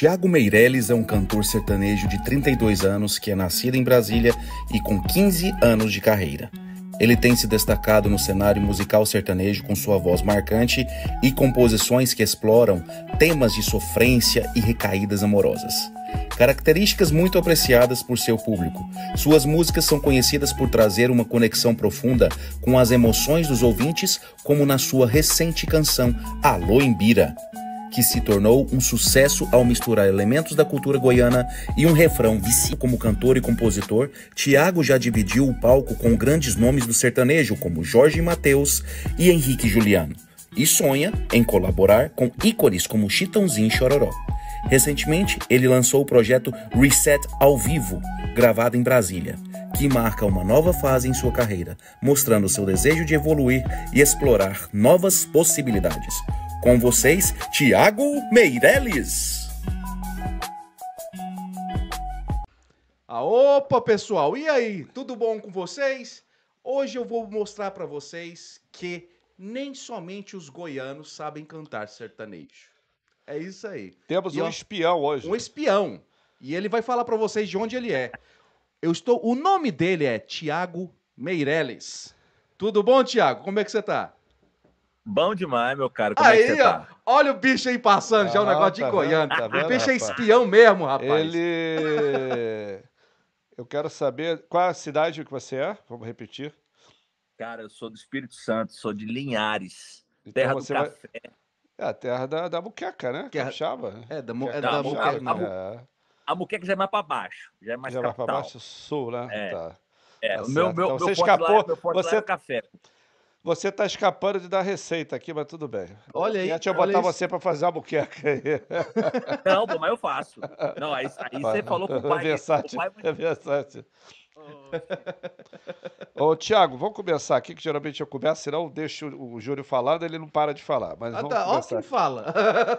Tiago Meirelles é um cantor sertanejo de 32 anos que é nascido em Brasília e com 15 anos de carreira. Ele tem se destacado no cenário musical sertanejo com sua voz marcante e composições que exploram temas de sofrência e recaídas amorosas. Características muito apreciadas por seu público. Suas músicas são conhecidas por trazer uma conexão profunda com as emoções dos ouvintes, como na sua recente canção Alô Embira que se tornou um sucesso ao misturar elementos da cultura goiana e um refrão vici. Como cantor e compositor, Tiago já dividiu o palco com grandes nomes do sertanejo como Jorge Mateus e Henrique Juliano, e sonha em colaborar com ícones como Chitãozinho e Chororó. Recentemente, ele lançou o projeto Reset ao Vivo, gravado em Brasília, que marca uma nova fase em sua carreira, mostrando seu desejo de evoluir e explorar novas possibilidades. Com vocês, Tiago Meireles. Ah, opa, pessoal! E aí, tudo bom com vocês? Hoje eu vou mostrar para vocês que nem somente os goianos sabem cantar sertanejo. É isso aí. Temos e um ó, espião hoje. Um espião. E ele vai falar para vocês de onde ele é. Eu estou, o nome dele é Tiago Meireles. Tudo bom, Tiago? Como é que você está? Bom demais, meu cara. Como é aí, é ó, tá? olha o bicho aí passando, é ah, já o um negócio tá de Goiânia. Tá o bicho é espião mesmo, rapaz. Ele. Eu quero saber qual a cidade que você é, vamos repetir. Cara, eu sou do Espírito Santo, sou de Linhares, então terra do café. Vai... É a terra da, da muqueca, né? que achava É, da, mu... é tá, da, da muqueca. A, a, a muqueca já é mais para baixo, já é mais Já capital. mais para baixo, sul, né? É. Tá. É, tá o meu, meu, então, meu você escapou, lá, meu você... lá é, é café. Você está escapando de dar receita aqui, mas tudo bem. Olha aí. Deixa eu botar você para fazer a buqueca aí. Não, bom, mas eu faço. Não, aí, aí você né? falou o pai. É versátil. Pai, mas... É versátil. Ô, oh. Tiago, vamos começar aqui, que geralmente eu começo, senão eu deixo o Júlio falar, ele não para de falar. Mas ah, vamos tá. Olha quem fala.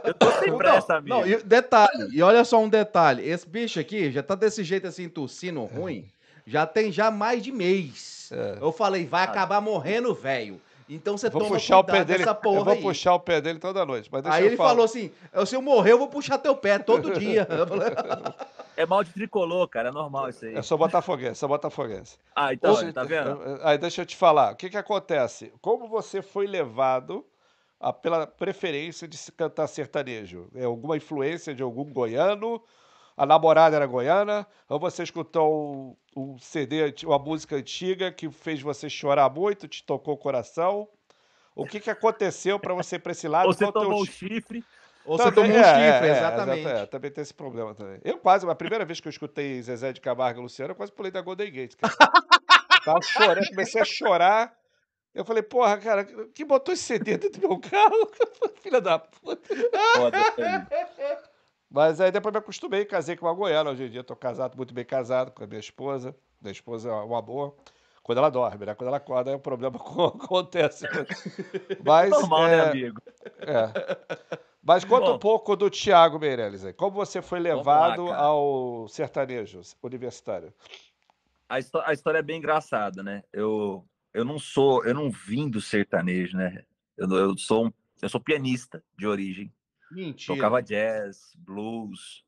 Eu tô sem pressa, amigo. Não, e detalhe, e olha só um detalhe: esse bicho aqui já tá desse jeito assim, tossindo é. ruim. É. Já tem já mais de mês. É. Eu falei, vai acabar morrendo, velho. Então você toma puxar o pé dele, porra Eu vou aí. puxar o pé dele toda noite. Mas aí ele falar. falou assim, se eu morrer, eu vou puxar teu pé todo dia. é mal de tricolor, cara. É normal isso aí. É só botafoguense, é só botafoguense. Ah, então, Hoje, tá vendo? Aí deixa eu te falar. O que que acontece? Como você foi levado a, pela preferência de se cantar sertanejo? É alguma influência de algum goiano a namorada era goiana, ou você escutou um, um CD, uma música antiga que fez você chorar muito, te tocou o coração? O que, que aconteceu para você ir para esse lado? você tomou teu... o chifre. Ou também, você tomou é, chifre, é, exatamente. É, também tem esse problema também. Eu quase, a primeira vez que eu escutei Zezé de Camargo e Luciano, eu quase pulei da Golden Gate, Tava chorando, comecei a chorar. Eu falei, porra, cara, que botou esse CD dentro do meu carro? Filha da puta. Foda, mas aí depois me acostumei, casei com uma goiana. Hoje em dia estou casado, muito bem casado com a minha esposa. Minha esposa é um amor. Quando ela dorme, né? Quando ela acorda, é um problema acontece. Mas, Normal, né, é... né, amigo? É. Mas conta Bom, um pouco do Tiago Meirelles aí. Como você foi levado lá, ao sertanejo universitário? A, a história é bem engraçada, né? Eu, eu não sou, eu não vim do sertanejo, né? Eu, eu sou eu sou pianista de origem Mentira. Tocava jazz, blues,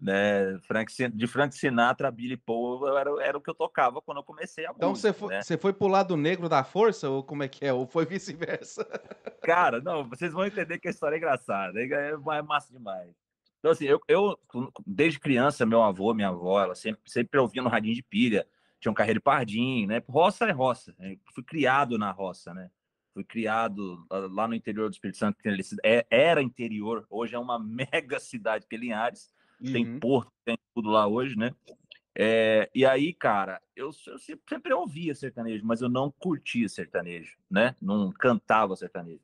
né? Frank, de Frank Sinatra, Billy Paul, era, era o que eu tocava quando eu comecei a então música. Então você foi, né? foi pro lado negro da força, ou como é que é? Ou foi vice-versa? Cara, não, vocês vão entender que a história é engraçada, é, é, é massa demais. Então, assim, eu, eu desde criança, meu avô, minha avó, ela sempre, sempre ouvia no radinho de pilha, tinha um carreiro pardim, né? Roça é roça, eu é, fui criado na roça, né? Fui criado ah, lá no interior do Espírito Santo, que é, era interior, hoje é uma mega cidade, que é Linhares, uhum. tem porto, tem tudo lá hoje, né? É, e aí, cara, eu, eu, sempre ouvia sertanejo, mas eu não curtia sertanejo, né? Não cantava sertanejo.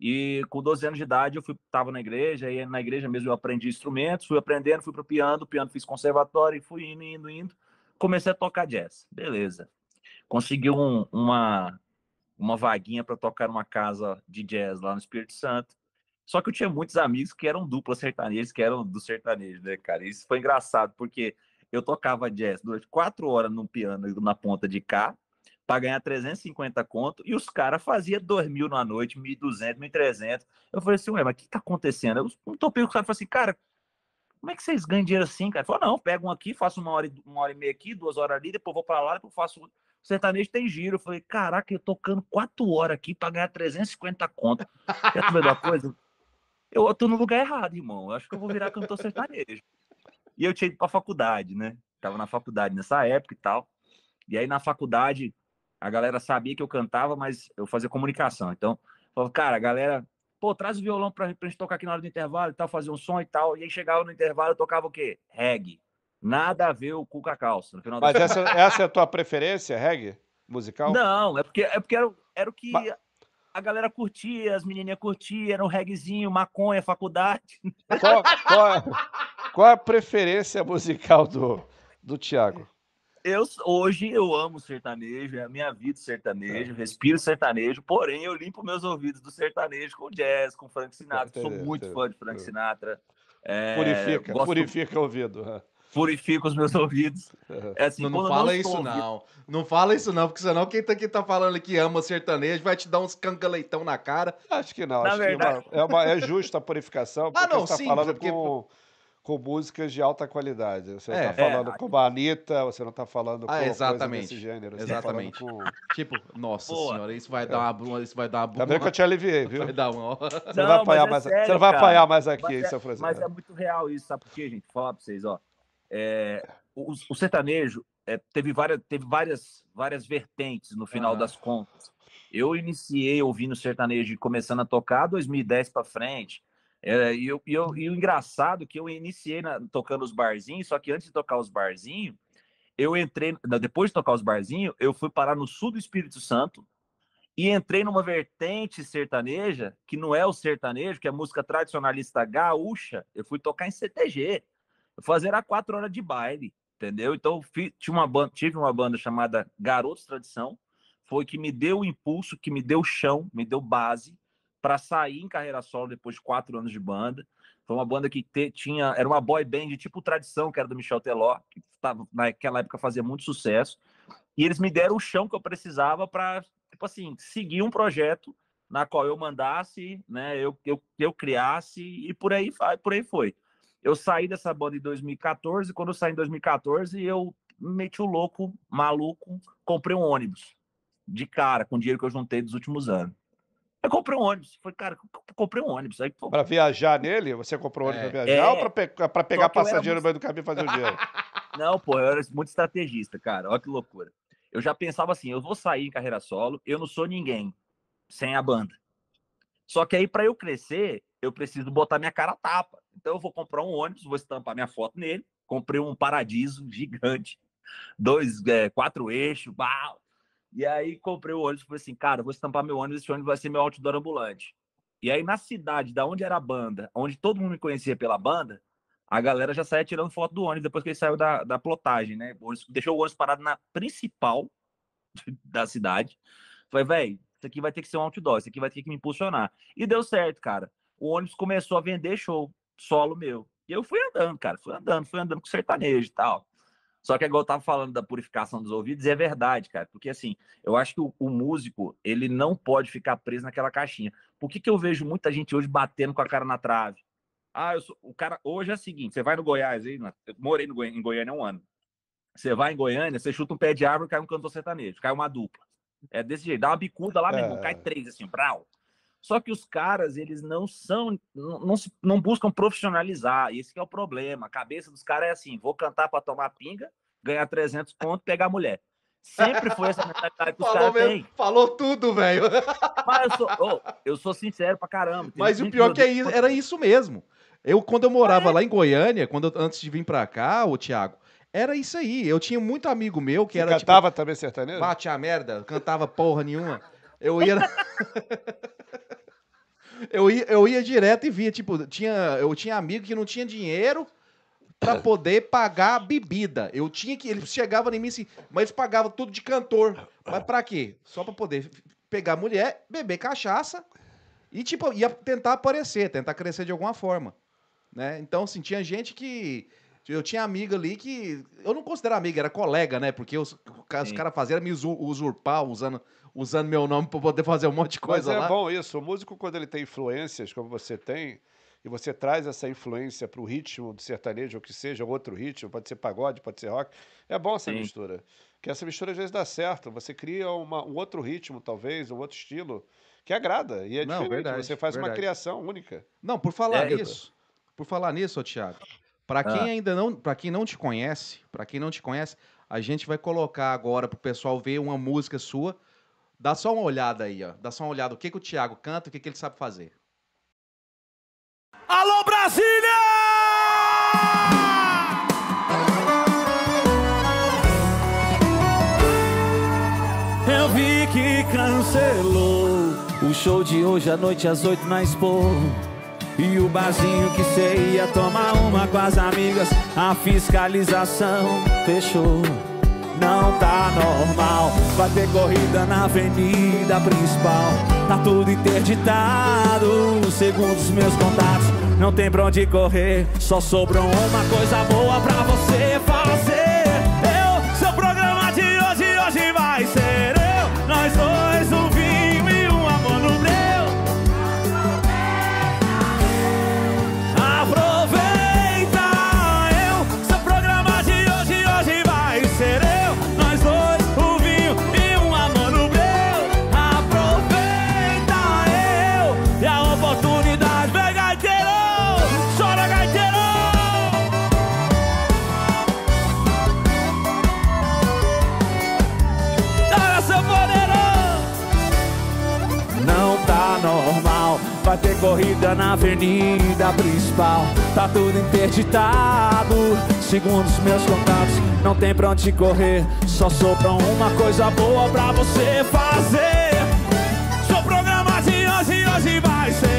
E com 12 anos de idade eu fui, tava na igreja, e na igreja mesmo eu aprendi instrumentos, fui aprendendo, fui pro piano, piano fiz conservatório, e fui indo, indo, indo. Comecei a tocar jazz, beleza. Consegui um, uma, uma vaguinha para tocar numa casa de jazz lá no Espírito Santo. Só que eu tinha muitos amigos que eram duplas sertanejos, que eram do sertanejo, né, cara? isso foi engraçado, porque eu tocava jazz durante quatro horas no piano na ponta de cá, para ganhar 350 conto, e os caras faziam 2 mil na noite, 1.200, 1.300. Eu falei assim, ué, mas o que tá acontecendo? Eu topei com o cara e falei assim, cara, como é que vocês ganham dinheiro assim, cara? Falou, não, pego um aqui, faço uma hora, uma hora e meia aqui, duas horas ali, depois vou para lá, depois faço. O sertanejo tem giro. Eu falei, caraca, eu tocando quatro horas aqui pra ganhar 350 conto. Quer saber uma coisa? Eu tô no lugar errado, irmão. Eu acho que eu vou virar cantor sertanejo. E eu tinha ido pra faculdade, né? Tava na faculdade nessa época e tal. E aí na faculdade, a galera sabia que eu cantava, mas eu fazia comunicação. Então, eu falava, cara, a galera, pô, traz o violão pra, pra gente tocar aqui na hora do intervalo e tal, fazer um som e tal. E aí chegava no intervalo, eu tocava o quê? Reggae. Nada a ver o Cuca Calça. No final Mas essa, essa é a tua preferência, reggae? Musical? Não, é porque, é porque era, era o que a galera curtia, as menininhas curtiam, era um reggaezinho, maconha, faculdade. Qual, qual, é, qual é a preferência musical do, do Tiago? eu hoje eu amo sertanejo, é a minha vida sertanejo, é. respiro sertanejo, porém eu limpo meus ouvidos do sertanejo com jazz, com Frank Sinatra. Sou muito fã de Frank é. Sinatra. É, purifica, gosto... purifica o ouvido purifica os meus ouvidos. É assim, não, não fala não isso, não. Não fala isso, não, porque senão quem tá, aqui tá falando que ama sertanejo vai te dar uns cangaleitão na cara. Acho que não. Na acho verdade. que é, uma, é, uma, é justa a purificação, ah, porque ah, não, você tá sim, falando porque... com, com músicas de alta qualidade. Você é, tá falando é, com a Anitta, você não tá falando ah, com exatamente, coisa desse gênero. Você tá exatamente. Tá com... Tipo, nossa Boa. senhora, isso vai é. dar uma bruma, isso vai dar uma bruma. Também que eu te aliviei, viu? Vai dar uma... Você não, vai apanhar é mais, sério, você não vai apanhar mais aqui, mas é- São Francisco. Mas é muito real isso, sabe por quê, gente? Vou falar pra vocês, ó é, o, o, sertanejo é, teve, várias, teve várias, várias vertentes no final das contas. Eu iniciei ouvindo sertanejo e começando a tocar 2010 para frente. É, e, eu, e, eu, e, o engraçado é que eu iniciei na, tocando os barzinhos, só que antes de tocar os barzinhos, eu entrei. Depois de tocar os barzinhos, eu fui parar no sul do Espírito Santo e entrei numa vertente sertaneja, que não é o sertanejo, que é música tradicionalista gaúcha. Eu fui tocar em CTG fazer a quatro horas de baile, entendeu? Então, tive, uma banda, tive uma banda chamada Garotos Tradição, foi que me deu o impulso, que me deu o chão, me deu base para sair em carreira solo depois de quatro anos de banda. Foi uma banda que te, tinha, era uma boy band tipo tradição, que era do Michel Teló, que tava, naquela época fazia muito sucesso. E eles me deram o chão que eu precisava para, tipo assim, seguir um projeto na qual eu mandasse, né, eu, eu, eu criasse e por aí, por aí foi. Eu saí dessa banda em 2014. Quando eu saí em 2014, eu meti o louco, maluco, comprei um ônibus de cara, com o dinheiro que eu juntei dos últimos anos. Eu comprei um ônibus. Falei, cara, comprei um ônibus. Aí, pô, pra viajar nele? Você comprou um ônibus é, pra viajar é, ou pra, pe pra pegar passageiro no meio do caminho e fazer o dinheiro? Não, pô, eu era muito estrategista, cara. Olha que loucura. Eu já pensava assim, eu vou sair em carreira solo, eu não sou ninguém sem a banda. Só que aí, para eu crescer, eu preciso botar minha cara tapa. Então eu vou comprar um ônibus, vou estampar minha foto nele. Comprei um Paradiso gigante, dois, é, quatro eixos, bal. E aí comprei o ônibus, falei assim, cara, vou estampar meu ônibus, esse ônibus vai ser meu outdoor ambulante. E aí na cidade, da onde era a banda, onde todo mundo me conhecia pela banda, a galera já saía tirando foto do ônibus depois que ele saiu da, da plotagem, né? ônibus, deixou o ônibus parado na principal da cidade. Falei, velho, isso aqui vai ter que ser um outdoor, isso aqui vai ter que me impulsionar. E deu certo, cara o ônibus começou a vender show, solo meu. E eu fui andando, cara, fui andando, fui andando com sertanejo e tal. Só que é agora eu tava falando da purificação dos ouvidos, é verdade, cara. Porque assim, eu acho que o, o, músico, ele não pode ficar preso naquela caixinha. Por que, que eu vejo muita gente hoje batendo com a cara na trave? Ah, eu sou, o cara. Hoje é o seguinte: você vai no Goiás, aí, eu morei no em Goiânia um ano. Você vai em Goiânia, você chuta um pé de árvore, cai um cantor sertanejo, cai uma dupla. É desse jeito, dá uma bicuda lá, é... mesmo, cai três, assim, brau. Só que os caras, eles não são, não, não, não buscam profissionalizar. Esse é o problema. A cabeça dos caras é assim: vou cantar para tomar pinga, ganhar 300 pontos, pegar mulher. Sempre foi essa mentalidade que os caras têm. Falou tudo, velho. Mas eu sou, oh, eu sou sincero pra caramba. Mas o pior que é isso, era isso mesmo. Eu, quando eu morava é. lá em Goiânia, quando eu, antes de vir pra cá, o Thiago, era isso aí. Eu tinha muito amigo meu que Você era. Tipo, cantava tipo, também sertanejo? Bate a merda, cantava porra nenhuma. Eu ia. eu, ia, eu ia direto e via, tipo, tinha, eu tinha amigo que não tinha dinheiro para é. poder pagar a bebida. Eu tinha que. Eles chegavam em mim assim, mas eles pagavam tudo de cantor. Mas pra quê? Só pra poder pegar mulher, beber cachaça e, tipo, ia tentar aparecer, tentar crescer de alguma forma. Né? Então, assim, tinha gente que eu tinha amiga ali que. Eu não considero amiga, era colega, né? Porque os, os caras faziam me usurpar usando, usando meu nome para poder fazer um monte de coisa. Mas é lá. bom isso. O músico, quando ele tem influências, como você tem, e você traz essa influência para o ritmo do sertanejo, ou que seja outro ritmo, pode ser pagode, pode ser rock, é bom essa Sim. mistura. Que essa mistura às vezes dá certo. Você cria uma, um outro ritmo, talvez, um outro estilo, que agrada. E é Não, diferente. Verdade, você faz verdade. uma criação única. Não, por falar é, nisso. Por falar nisso, Thiago. Para quem ah. ainda não, para quem não te conhece, para quem não te conhece, a gente vai colocar agora pro pessoal ver uma música sua. Dá só uma olhada aí, ó. Dá só uma olhada o que que o Thiago canta, o que que ele sabe fazer. Alô Brasília! Eu vi que cancelou o show de hoje à noite às oito na Expo. E o barzinho que cê ia tomar uma com as amigas A fiscalização fechou Não tá normal Vai ter corrida na avenida principal Tá tudo interditado Segundo os meus contatos Não tem pra onde correr Só sobrou uma coisa boa pra você corrida na avenida principal Tá tudo interditado Segundo os meus contatos Não tem pra onde correr Só sobra uma coisa boa pra você fazer Seu programa de hoje, hoje vai ser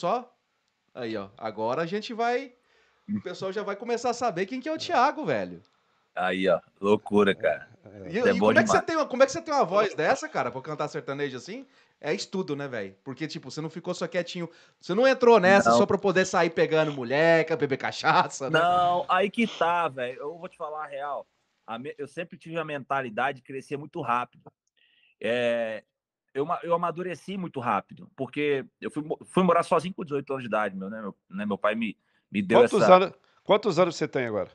só? Aí, ó. Agora a gente vai. O hum. pessoal já vai começar a saber quem que é o Thiago, velho. Aí, ó. Loucura, é, cara. É, e, é e é como, é que você tem uma, como é que você tem uma voz dessa, cara, pra cantar sertanejo assim? É estudo, né, velho? Porque, tipo, você não ficou só quietinho. Você não entrou nessa não. só pra poder sair pegando moleca, beber cachaça, né? Não, aí que tá, velho. Eu vou te falar a real. Eu sempre tive a mentalidade de crescer muito rápido. É, eu, eu amadureci muito rápido, porque eu fui, fui morar sozinho com 18 anos de idade, meu, né? Meu, né? meu pai me, me deu quantos essa... Anos, quantos anos você tem agora?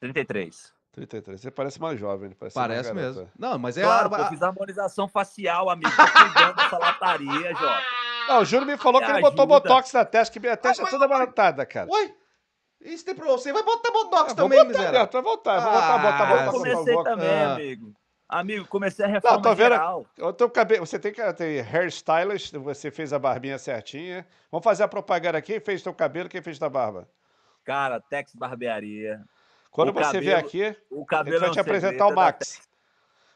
33. 33. Você parece mais jovem, né, parece Parece mesmo. Não, mas é... Claro, a... eu fiz harmonização facial, amigo. Tô cuidando dessa lataria, jovem. Não, o Júlio me falou me que ele botou botox na testa, que minha testa ah, é toda abaratada, cara. Oi? Isso tem problema. Você vai botar botox ah, também, miserável? Vai botar, vai botar, ah, botar, Vai botar. Eu comecei também, ah. amigo. Amigo, comecei a reforma Não, tô vendo, geral. Eu tô cabelo, você tem que ter hairstylist, você fez a barbinha certinha. Vamos fazer a propaganda. Quem fez teu cabelo, quem fez tua barba? Cara, Tex Barbearia. Quando o você cabelo, vier aqui, o cabelo a gente vai é te apresentar o Max.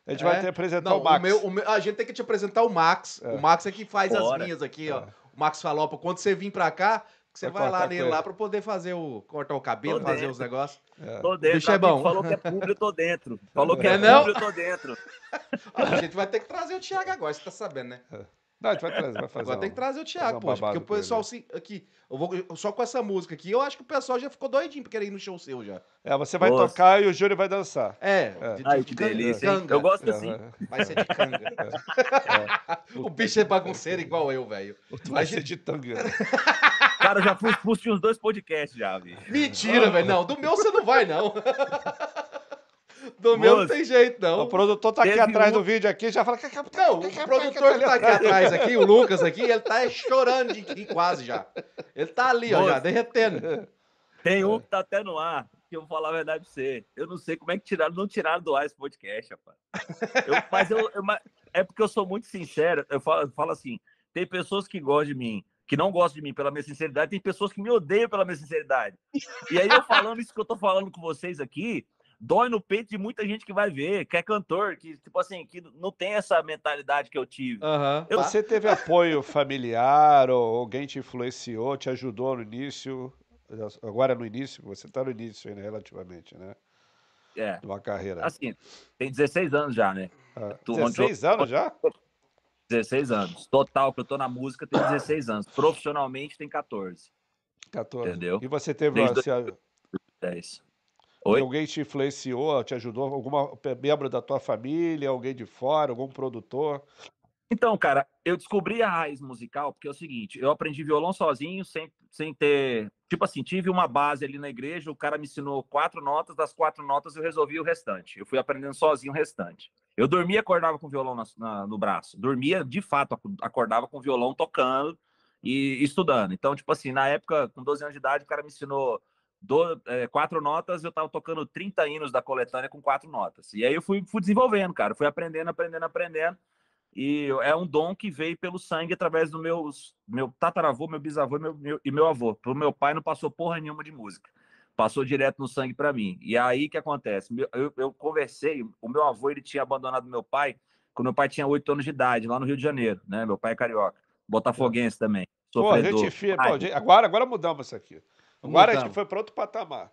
A gente é? vai te apresentar Não, o Max. O meu, o meu, a gente tem que te apresentar o Max. É. O Max é que faz Bora. as minhas aqui, é. ó. O Max Falopa, quando você vir pra cá, que você vai, lá nele lá para poder fazer o. cortar o cabelo, tô fazer dentro. os negócios. É. Tô dentro. Bicho é bom. Falou que é público, eu tô dentro. Falou que é, é público, eu tô dentro. a gente vai ter que trazer o Thiago agora, você tá sabendo, né? É. Não, a gente vai trazer, vai fazer. Agora um, tem que trazer o Thiago, pô, porque o pessoal aqui, eu vou só com essa música aqui, eu acho que o pessoal já ficou doidinho porque querer ir no show seu já. É, você vai Nossa. tocar e o Júlio vai dançar. É. é. De, Ai, de que canga. delícia, Eu gosto é, assim. Vai ser de canga. É. O bicho é bagunceiro igual eu, velho. Vai ser de tanga. Cara, já fui expulso de uns dois podcasts já, velho. Mentira, velho. Não, do meu você não vai, não. Do meu não tem jeito, não. O produtor tá aqui atrás um... do vídeo aqui, já fala. Não, o produtor que tá aqui atrás, aqui, o Lucas aqui, ele tá chorando de quase já. Ele tá ali, Moço. ó, já, derretendo. Tem é. um que tá até no ar, que eu vou falar a verdade pra você. Eu não sei como é que tiraram, não tiraram do ar esse podcast, rapaz. Eu, mas eu, eu, é porque eu sou muito sincero, eu falo, falo assim, tem pessoas que gostam de mim, que não gostam de mim pela minha sinceridade, tem pessoas que me odeiam pela minha sinceridade. E aí eu falando isso que eu tô falando com vocês aqui, dói no peito de muita gente que vai ver, que é cantor, que tipo assim, que não tem essa mentalidade que eu tive. Uhum. Eu... Você teve apoio familiar ou alguém te influenciou, te ajudou no início? Agora no início, você tá no início ainda relativamente, né? É. De uma carreira. Assim, tem 16 anos já, né? Ah, 16 anos já? 16 anos. Total, que eu tô na música, tem 16 anos. Profissionalmente, tem 14. 14. Entendeu? E você teve... Desde se... 2010. Oi? Alguém te influenciou, te ajudou? Algum membro da tua família, alguém de fora, algum produtor? Então, cara, eu descobri a raiz musical porque é o seguinte: eu aprendi violão sozinho, sem, sem ter. Tipo assim, tive uma base ali na igreja, o cara me ensinou quatro notas, das quatro notas eu resolvi o restante. Eu fui aprendendo sozinho o restante. Eu dormia acordava com o violão na, na, no braço. Dormia, de fato, acordava com o violão tocando e, estudando. Então, tipo assim, na época, com 12 anos de idade, o cara me ensinou do, é, quatro notas, eu tava tocando 30 hinos da coletânea com quatro notas. E aí eu fui, fui desenvolvendo, cara. Fui aprendendo, aprendendo, aprendendo. E é um dom que veio pelo sangue através do meu meu tataravô, meu bisavô meu, meu, e meu avô. Pro meu pai não passou porra nenhuma de música. Passou direto no sangue para mim. E aí que acontece? Eu, eu conversei, o meu avô ele tinha abandonado meu pai quando meu pai tinha oito anos de idade, lá no Rio de Janeiro, né? Meu pai é carioca, botafoguense também. Sofredor. Pô, retifica. Pô, agora, agora mudamos isso aqui. Agora mudamos. a gente foi para outro patamar.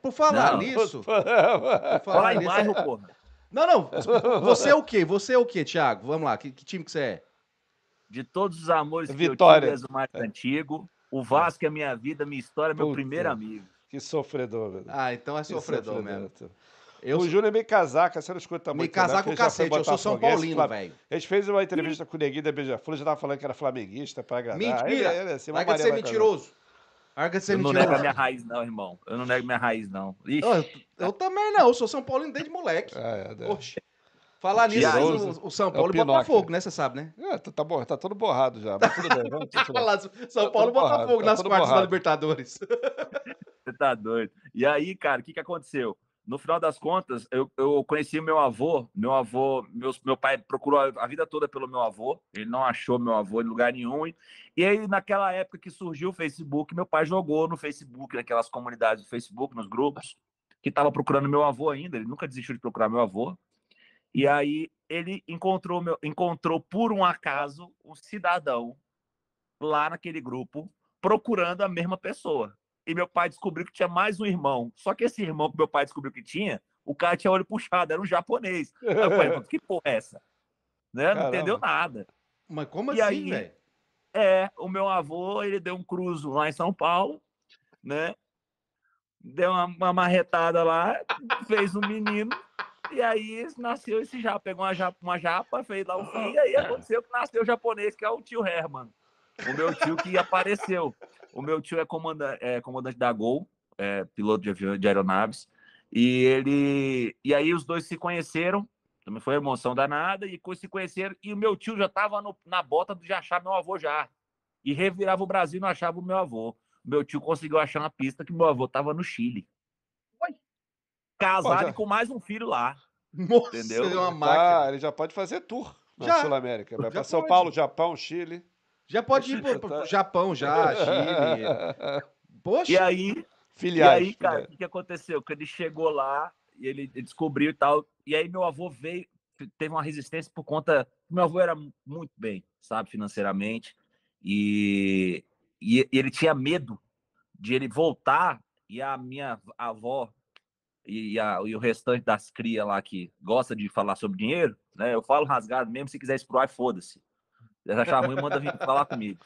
Por falar não, nisso. Por falar, falar em bairro, porra. Não, não. Você é o quê? Você é o quê, Thiago? Vamos lá, que, que time que você é? De todos os amores Vitória. que eu tive, o mais é. antigo. O Vasco é minha vida, minha história, meu Puta, primeiro amigo. Que sofredor, velho. Ah, então é sofredor, sofredor mesmo. Eu... O Júnior é meio casaca, você não escuta muito. Meio né? casaca né? o cacete, eu sou São Paulino, velho. A gente fez uma entrevista e... com o Neguinho da Beija-Flor, já tava falando que era flamenguista pra agradar. Mentira! Aí, aí, assim, Larga é de ser mentiroso. Arga eu não nego a minha raiz, não, irmão. Eu não nego minha raiz, não. Eu, eu, também não. Eu sou São Paulo desde moleque. Ah, é, Poxa. Né? Falar nisso, o, o, São Paulo é o e Botafogo, né? Você sabe, né? É, tá, tá, tá todo borrado já. Mas tudo bem, vamos continuar. São tá Paulo e tá Botafogo nas quartas da Libertadores. Você tá doido. E aí, cara, o que, que aconteceu? no final das contas, eu, eu conheci meu avô. Meu avô, meus, meu pai procurou a vida toda pelo meu avô. Ele não achou meu avô em lugar nenhum. E, e aí, naquela época que surgiu o Facebook, meu pai jogou no Facebook, naquelas comunidades do Facebook, nos grupos, que estava procurando meu avô ainda. Ele nunca desistiu de procurar meu avô. E aí, ele encontrou, meu, encontrou por um acaso um cidadão lá naquele grupo procurando a mesma pessoa e meu pai descobriu que tinha mais um irmão. Só que esse irmão que meu pai descobriu que tinha, o cara tinha olho puxado, era um japonês. Aí eu falei, que porra é essa? Né? Não entendeu nada. Mas como e assim, velho? É, o meu avô, ele deu um cruzo lá em São Paulo, né? Deu uma, uma marretada lá, fez um menino, e aí nasceu esse japa. Pegou uma japa, uma japa fez lá o fim, e aí aconteceu que nasceu o japonês, que é o tio Herman o meu tio que apareceu. O meu tio é, comanda, é comandante da Gol, é, piloto de, avião, de aeronaves, e ele. E aí os dois se conheceram, também foi emoção danada, e se conheceram, e o meu tio já estava na bota de achar meu avô já. E revirava o Brasil e não achava o meu avô. Meu tio conseguiu achar uma pista que meu avô estava no Chile. Oi. Casado Pô, com mais um filho lá. Nossa, entendeu? É uma Ah, ele já pode fazer tour na Sul-América. Vai para São Paulo, Japão, Chile. Já pode ir para o Japão, já, Chile. Poxa. E aí, Filiais, e aí cara, o que, que aconteceu? Que ele chegou lá e ele descobriu e tal. E aí meu avô veio, teve uma resistência por conta. Meu avô era muito bem, sabe, financeiramente. E, e, ele tinha medo de ele voltar e a minha avó e, a, e o restante das crias lá que gosta de falar sobre dinheiro, né? Eu falo rasgado mesmo, se quiser explorar, foda-se. Eles acharam ruim, manda vir falar comigo.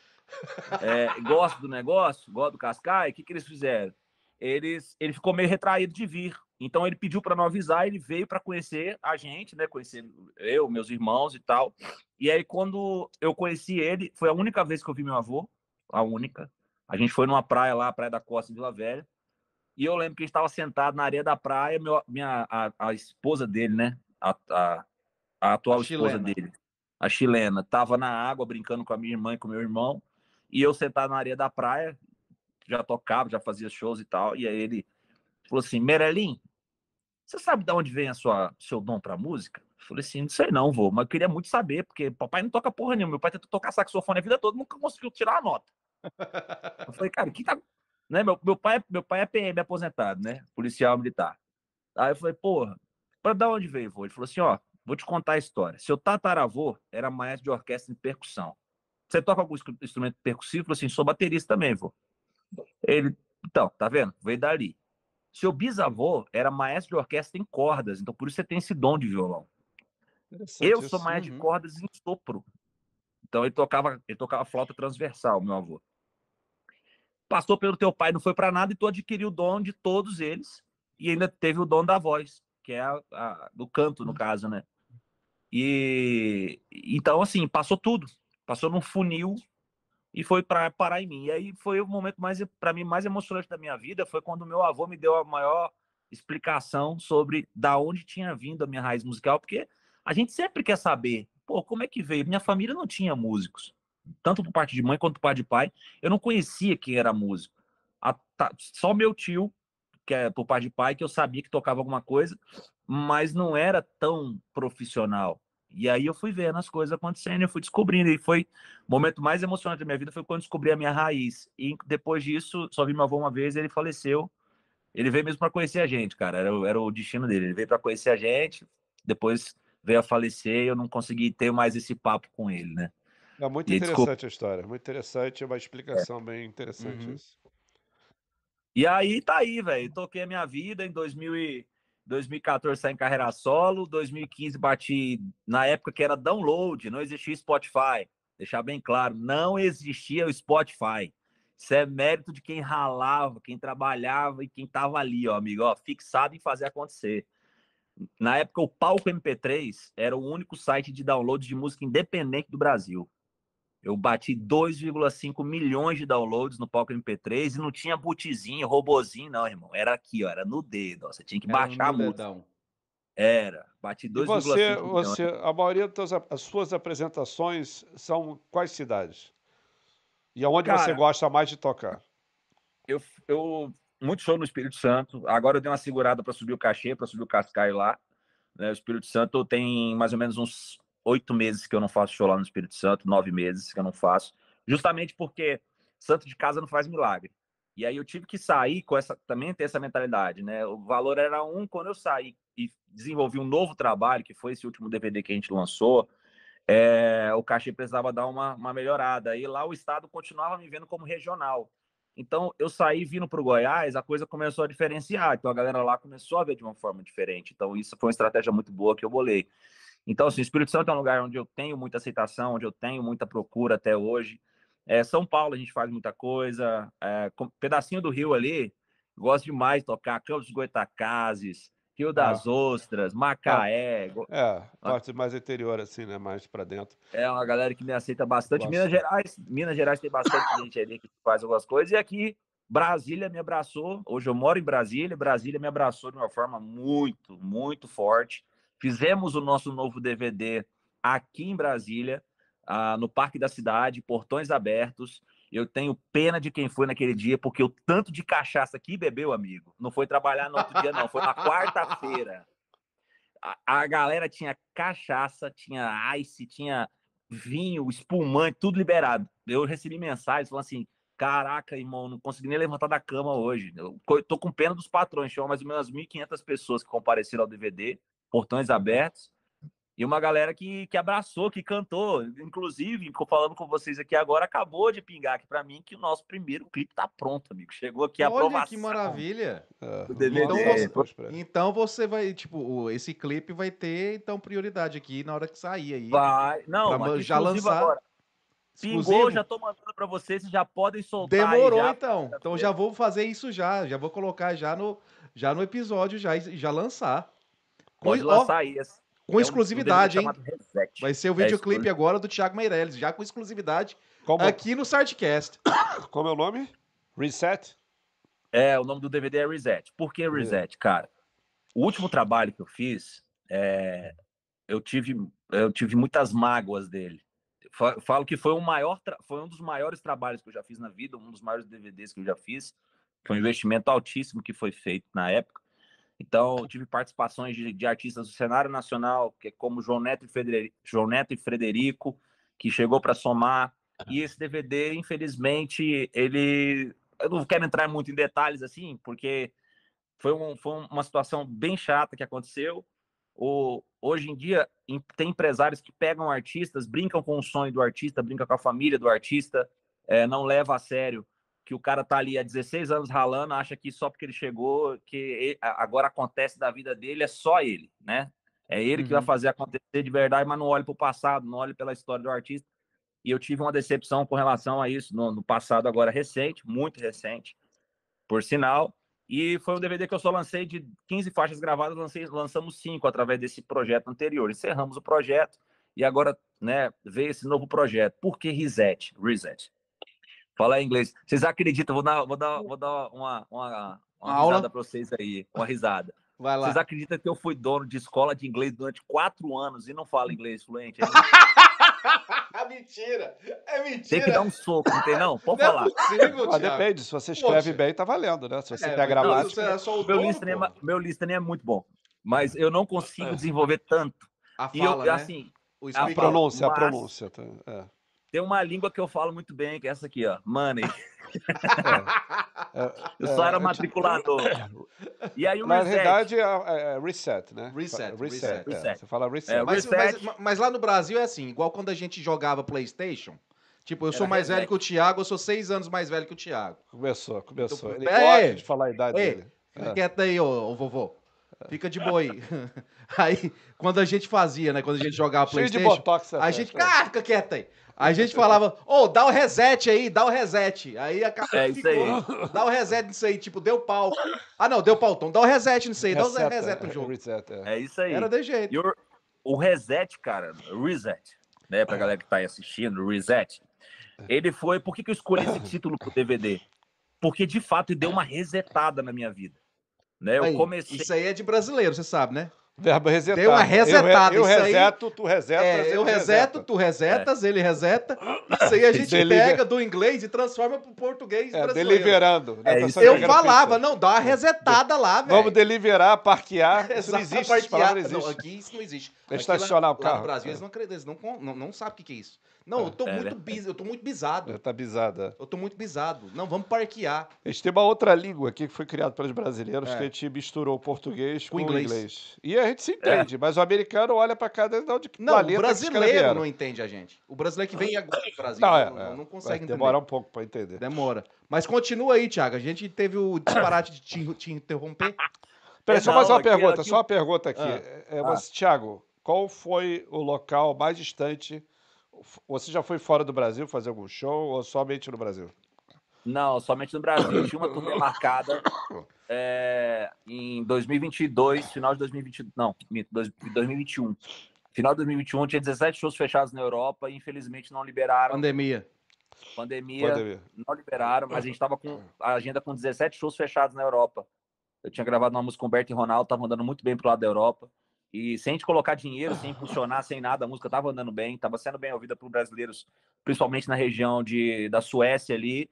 É, gosta do negócio, gosta do Cascai, o que, que eles fizeram? Eles, ele ficou meio retraído de vir. Então ele pediu para não avisar, ele veio para conhecer a gente, né? Conhecer eu, meus irmãos e tal. E aí quando eu conheci ele, foi a única vez que eu vi meu avô, a única. A gente foi numa praia lá, Praia da Costa, Vila Velha. E eu lembro que a gente estava sentado na areia da praia, meu, minha, a, a esposa dele, né? A, a, a atual esposa dele a chilena, tava na água brincando com a minha irmã e com meu irmão, e eu sentado na areia da praia, já tocava, já fazia shows e tal, e aí ele falou assim, Merelim, você sabe de onde vem a sua seu dom para música? Eu falei assim, não sei não, vou mas eu queria muito saber, porque papai não toca porra nenhuma, meu pai tentou tocar saxofone a vida toda, nunca conseguiu tirar a nota. Eu falei, cara, que tá... Né, meu, meu, pai, é, meu pai é PM aposentado, né? Policial militar. Aí eu falei, porra, para de onde veio, vou Ele falou assim, ó, Vou te contar a história. Seu tataravô era maestro de orquestra em percussão. Você toca algum instrumento percussivo? Assim, sou baterista também, vô. Ele, então, tá vendo? Veio dali. Seu bisavô era maestro de orquestra em cordas, então por isso você tem esse dom de violão. Eu sou maestro uhum. de cordas em sopro. Então ele tocava, ele tocava flauta transversal, meu avô. Passou pelo teu pai, não foi para nada, e tu adquiriu o dom de todos eles, e ainda teve o dom da voz, que é a, a, do canto, no uhum. caso, né? E então, assim, passou tudo. Passou num funil e foi para parar em mim. E aí foi o momento mais para mim mais emocionante da minha vida, foi quando meu avô me deu a maior explicação sobre da onde tinha vindo a minha raiz musical, porque a gente sempre quer saber, pô, como é que veio? Minha família não tinha músicos, tanto por parte de mãe quanto por parte de pai. Eu não conhecia quem era músico. A, tá, só meu tio, que é por parte de pai, que eu sabia que tocava alguma coisa, mas não era tão profissional. E aí eu fui vendo as coisas acontecendo, eu fui descobrindo, e foi o momento mais emocionante da minha vida foi quando descobri a minha raiz. E depois disso, só vi meu avô uma vez, ele faleceu. Ele veio mesmo para conhecer a gente, cara, era, era o destino dele. Ele veio para conhecer a gente, depois veio a falecer, eu não consegui ter mais esse papo com ele, né? É muito e interessante desculpa... a história, muito interessante, é uma é. explicação é. bem interessante uhum. isso. E aí tá aí, velho, toquei a minha vida em 2000 e 2014 saí tá em carreira solo, 2015 bati na época que era download, não existia Spotify. Deixar bem claro, não existia o Spotify. Isso é mérito de quem ralava, quem trabalhava e quem tava ali, ó, amigo, ó, fixado em fazer acontecer. Na época, o Palco MP3 era o único site de download de música independente do Brasil. Eu bati 2,5 milhões de downloads no palco MP3 e não tinha bootzinho, robozinho, não, irmão. Era aqui, ó, era no dedo. Ó. Você tinha que era baixar um a música. Era. Bati 2,5 você, você, a maioria das suas apresentações são quais cidades? E aonde Cara, você gosta mais de tocar? Eu, eu muito show no Espírito Santo. Agora eu dei uma segurada para subir o cachê, para subir o cascaio lá. Né? O Espírito Santo tem mais ou menos uns oito meses que eu não faço show lá no Espírito Santo, nove meses que eu não faço, justamente porque santo de casa não faz milagre. E aí eu tive que sair com essa, também ter essa mentalidade, né? O valor era um, quando eu saí e desenvolvi um novo trabalho, que foi esse último DVD que a gente lançou, é, o cachê precisava dar uma, uma melhorada. E lá o Estado continuava me vendo como regional. Então, eu saí vindo para o Goiás, a coisa começou a diferenciar. Então, a galera lá começou a ver de uma forma diferente. Então, isso foi uma estratégia muito boa que eu bolei. Então, assim, o Espírito Santo é um lugar onde eu tenho muita aceitação, onde eu tenho muita procura até hoje. É, São Paulo a gente faz muita coisa. É, com, pedacinho do Rio ali, gosto demais de tocar. Campos Goitacazes, Rio ah. das Ostras, ah, Macaé. É, parte mais interior, assim, né? Mais para dentro. É uma galera que me aceita bastante. Gosto. Minas Gerais, Minas Gerais tem bastante gente ali que faz algumas coisas. E aqui, Brasília me abraçou. Hoje eu moro em Brasília. Brasília me abraçou de uma forma muito, muito forte. Fizemos o nosso novo DVD aqui em Brasília, ah, no Parque da Cidade, portões abertos. Eu tenho pena de quem foi naquele dia, porque o tanto de cachaça que bebeu, amigo, não foi trabalhar no outro dia, não, foi na quarta-feira. A, a, galera tinha cachaça, tinha ice, tinha vinho, espumante, tudo liberado. Eu recebi mensagens falando assim: caraca, irmão, não consegui nem levantar da cama hoje. Eu tô com pena dos patrões, tinha mais ou menos 1.500 pessoas que compareceram ao DVD portões abertos. E uma galera que, que abraçou, que cantou. Inclusive, falando com vocês aqui agora, acabou de pingar aqui para mim que o nosso primeiro clipe tá pronto, amigo. Chegou aqui a aprovação. Olha que maravilha! É. Então você, então você, vai, tipo, esse clipe vai ter, então, prioridade aqui na hora que sair aí. Vai, não, pra, já lançar. Agora. Pingou, Exclusivo? já tô mandando para vocês, vocês já podem soltar. Demorou já, então. Então já vou fazer isso já, já vou colocar já no já no episódio já já lançar. Pode com, lançar aí. com é exclusividade, um, hein? Vai ser o é videoclipe agora do Thiago Meirelles, já com exclusividade Como? aqui no Sartcast. Como é o nome? Reset? É, o nome do DVD é Reset. Por que Reset, é. cara? O último trabalho que eu fiz, é, eu, tive, eu tive muitas mágoas dele. Eu falo que foi, um maior foi um dos maiores trabalhos que eu já fiz na vida, um dos maiores DVDs que eu já fiz. Foi um investimento altíssimo que foi feito na época. Então, tive participações de, de, artistas do cenário nacional, que é como João Neto e Frederico, João Neto e Frederico que chegou para somar. E esse DVD, infelizmente, ele. Eu não quero entrar muito em detalhes assim, porque foi, um, foi uma situação bem chata que aconteceu. O, hoje em dia, tem empresários que pegam artistas, brincam com o sonho do artista, brincam com a família do artista, é, não leva a sério que o cara tá ali há 16 anos ralando, acha que só porque ele chegou, que agora acontece da vida dele, é só ele, né? É ele uhum. que vai uhum. fazer acontecer de verdade, mas não olha para o passado, não olha pela história do artista. E eu tive uma decepção com relação a isso no, no, passado, agora recente, muito recente, por sinal. E foi um DVD que eu só lancei de 15 faixas gravadas, lancei, lançamos cinco através desse projeto anterior. Encerramos o projeto e agora né, veio esse novo projeto. Por que Reset? Reset. Falar inglês. Vocês acreditam? Vou dar, vou dar, vou dar uma, uma, uma risada para vocês aí. Uma risada. Vai lá. Vocês acreditam que eu fui dono de escola de inglês durante quatro anos e não falo inglês fluente? É mentira! É mentira! Tem que dar um soco, não tem não? Pode não é falar. É possível, depende, se você escreve Poxa. bem, tá valendo, né? Se você é, tem a gramática. É só o meu, lista listening é, meu listening é muito bom, mas eu não consigo é. desenvolver tanto. A fala, e eu, né? assim, a, a pronúncia, mas, a pronúncia. Tá, é. Tem uma língua que eu falo muito bem, que é essa aqui, ó. Money. É, é, eu é, só é, é, era matriculador. E aí o Na reset. é, reset, né? Reset. Reset. reset. Você fala reset. Mas, reset. Mas, mas, lá no Brasil é assim, igual quando a gente jogava PlayStation. Tipo, eu sou era mais reset. velho que o Thiago, eu sou seis anos mais velho que o Thiago. Começou, começou. Então, Ele é, de falar a idade dele. Fica quieto aí, ô, ô vovô. Fica de boa aí. aí, quando a gente fazia, né? Quando a gente jogava Cheio PlayStation. De botox, a gente. Ah, fica quieto aí. A gente falava, ô, oh, dá o reset aí, dá o reset. Aí a cara é, ficou, isso aí. dá o reset nisso aí, tipo, deu pau. Ah, não, deu pau então. dá o reset nisso aí, dá o reset é, no jogo. Reset, é. é. isso aí. Era de jeito. Your, o reset, cara, reset, né, pra galera que tá aí assistindo, reset. Ele foi, por que, que eu escolhi esse título pro DVD? Porque, de fato, ele deu uma resetada na minha vida. Né? Eu aí, comecei... Isso aí é de brasileiro, você sabe, né? Verbo resetar. Tem uma resetada. Eu, eu reseto, aí, tu resetas. É, eu reseto, reseta. tu resetas, é. ele reseta. Isso aí a gente Deliver... pega do inglês e transforma para o português é, brasileiro. Deliverando. Né? eu falava, não, dá uma resetada lá, velho. Vamos deliberar, parquear. Isso não existe, parquear. Não, existe. Não, aqui isso não existe. Estacionar o carro. Lá no Brasil, é. eles, não, eles não, não, não sabem o que, que é isso. Não, eu ah, tô é, muito né? biz, eu tô muito bizado. Tá bizada. Eu tô muito bizado. Não, vamos parquear. A gente tem uma outra língua aqui que foi criada pelos brasileiros é. que a gente misturou o português com, inglês. o inglês. E a gente se é. entende, é. mas o americano olha para cada onde Não, o brasileiro não entende a gente. O brasileiro que vem agora do Brasil não, é, não, não é. consegue Vai entender. Demora um pouco para entender. Demora. Mas continua aí, Thiago. A gente teve o disparate de te, te interromper. Peraí, só mais uma aqui, pergunta, aqui... só uma pergunta aqui. Ah. É, mas, ah. Thiago, qual foi o local mais distante você já foi fora do Brasil fazer algum show ou somente no Brasil? Não, somente no Brasil. Tinha uma turnê marcada é, em 2022, final de 2022, não, 2021. Final de 2021 tinha 17 shows fechados na Europa e infelizmente não liberaram. Pandemia. Pandemia, Pandemia. não liberaram, mas a gente estava com a agenda com 17 shows fechados na Europa. Eu tinha gravado uma música com o Humberto e Ronaldo, estava andando muito bem pro lado da Europa. E sem te colocar dinheiro, sem funcionar, sem nada, a música estava andando bem, estava sendo bem ouvida por brasileiros, principalmente na região de, da Suécia ali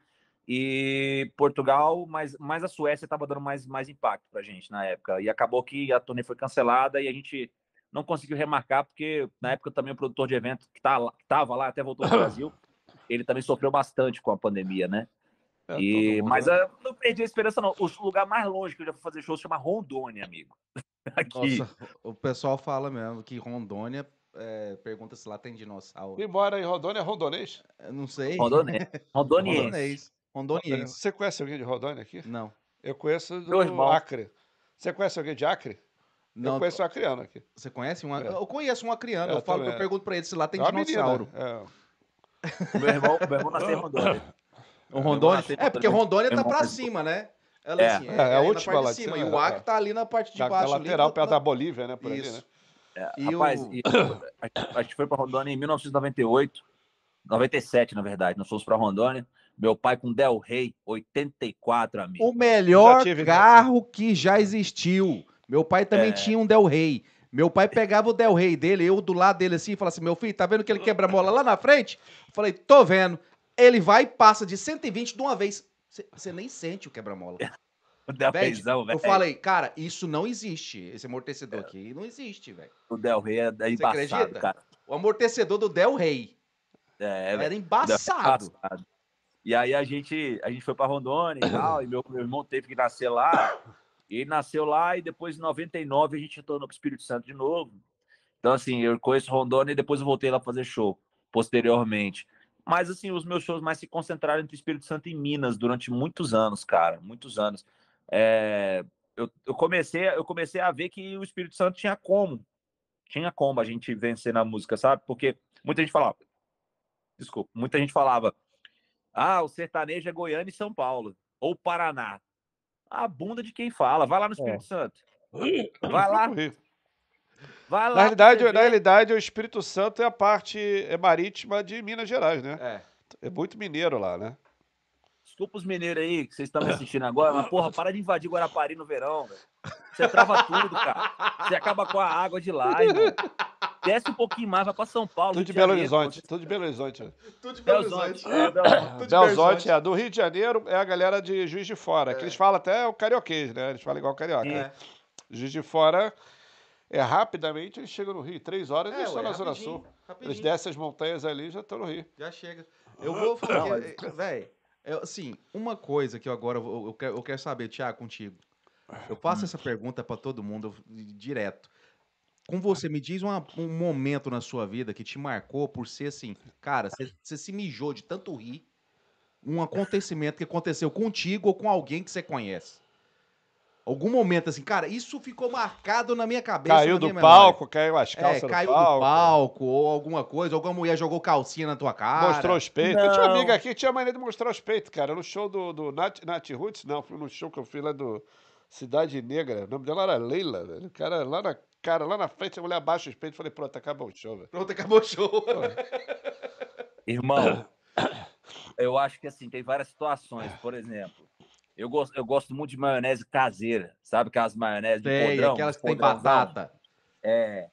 e Portugal, mas, mas a Suécia estava dando mais, mais impacto para a gente na época. E acabou que a turnê foi cancelada e a gente não conseguiu remarcar, porque na época também o produtor de evento que tá, estava lá, até voltou para o Brasil, ele também sofreu bastante com a pandemia, né? É, e, mas né? eu não perdi a esperança, não. O lugar mais longe que eu já fui fazer show se chama Rondônia, amigo. Aqui. Nossa, o pessoal fala mesmo que Rondônia é, pergunta se lá tem dinossauro. E mora em Rondônia, é rondonês? Eu não sei. Rondônia. Rondoniense. Rondonês. Rondoniense. Você conhece alguém de Rondônia aqui? Não. Eu conheço do Acre. Você conhece alguém de Acre? Não, eu conheço um acriano aqui. Você conhece um é. Eu conheço um acriano. Eu, é, eu, falo, eu é. pergunto pra ele se lá tem é dinossauro. é. meu irmão, meu irmão nasceu em Rondônia. O Rondônia? É, porque Rondônia tá pra cima, né? Ela é, assim, é, é a é, última lá de cima. e né? o Acre tá ali na parte de da, baixo. Da lateral, perto da Bolívia, né? Por isso. ali, né? É, e rapaz, o... e, a gente foi para Rondônia em 1998, 97, na verdade. Nós fomos para Rondônia. Meu pai com Del Rey, 84, amigo. O melhor né? carro que já existiu. Meu pai também é... tinha um Del Rey. Meu pai pegava o Del Rey dele, eu do lado dele assim, e falava assim: meu filho, tá vendo que ele quebra a mola lá na frente? falei, tô vendo. Ele vai e passa de 120 de uma vez. Você nem sente o quebra-mola. Del Reizão, velho. Tipo, eu falei, cara, isso não existe. Esse amortecedor é. aqui não existe, velho. O Del Rey é Você é embaçado, acredita? cara. O amortecedor do Del Rey. É, era é embaçado. embaçado. E aí a gente, a gente foi para Rondônia e tal, e meu, meu irmão teve que nascer lá. E ele nasceu lá e depois em 99 a gente retornou para o Espírito Santo de novo. Então assim, eu conheço Rondônia e depois eu voltei lá fazer show posteriormente. Mas, assim, os meus shows mais se concentraram entre Espírito Santo e Minas durante muitos anos, cara, muitos anos. É, eu, eu, comecei, eu comecei a ver que o Espírito Santo tinha como, tinha como a gente vencer na música, sabe? Porque muita gente falava, desculpa, muita gente falava, ah, o sertanejo é Goiânia e São Paulo, ou Paraná. A bunda de quem fala, vai lá no é. Espírito é. Santo. Vai lá, Vai lá. Na realidade, na realidade, o Espírito Santo é a parte é marítima de Minas Gerais, né? É. É muito mineiro lá, né? Desculpa os mineiros aí que vocês estão me assistindo agora, mas porra, para de invadir Guarapari no verão, velho. Você trava tudo, cara. Você acaba com a água de lá, irmão. Desce um pouquinho mais, vai pra São Paulo. Tudo de, Belo Horizonte. Né? Tudo de Belo Horizonte. Tudo de Belo Horizonte. É, Belo Horizonte. Belo Horizonte, é. Do Rio de Janeiro é a galera de Juiz de Fora, é. que eles falam até o carioquês, né? Eles falam igual o carioca. É. Né? Juiz de Fora é rapidamente eles chegam no Rio. Três horas é, eles estão na Zona Sul. Rapidinho. Eles descem as montanhas ali e já estão no Rio. Já chega. Eu vou falar. Eh, véi, é, assim, uma coisa que eu agora eu, quero, eu quero saber, Tiago, contigo. Eu faço essa pergunta para todo mundo direto. Com você, me diz uma, um momento na sua vida que te marcou por ser assim, cara, você se mijou de tanto rir. Um acontecimento que aconteceu contigo ou com alguém que você conhece. Algum momento assim, cara, isso ficou marcado na minha cabeça. Caiu do palco, caiu as é, calças é, caiu do palco. do palco. ou alguma coisa, alguma mulher jogou calcinha na tua cara. Mostrou os peitos. Não. Eu tinha uma amiga aqui que tinha maneira de mostrar os peitos, cara. No show do, do Nat, Nat Roots, não, foi no show que eu fui lá do Cidade Negra. O nome dela era Leila, velho. O cara lá na, cara, lá na frente, a mulher abaixa os peitos e falei, pronto, acabou o show, velho. Pronto, acabou o show. Irmão, eu acho que assim, tem várias situações. Por exemplo, eu gosto, eu gosto muito de maionese caseira, sabe? Aquelas maionese tem, de podrão. aquelas que tem batata. É.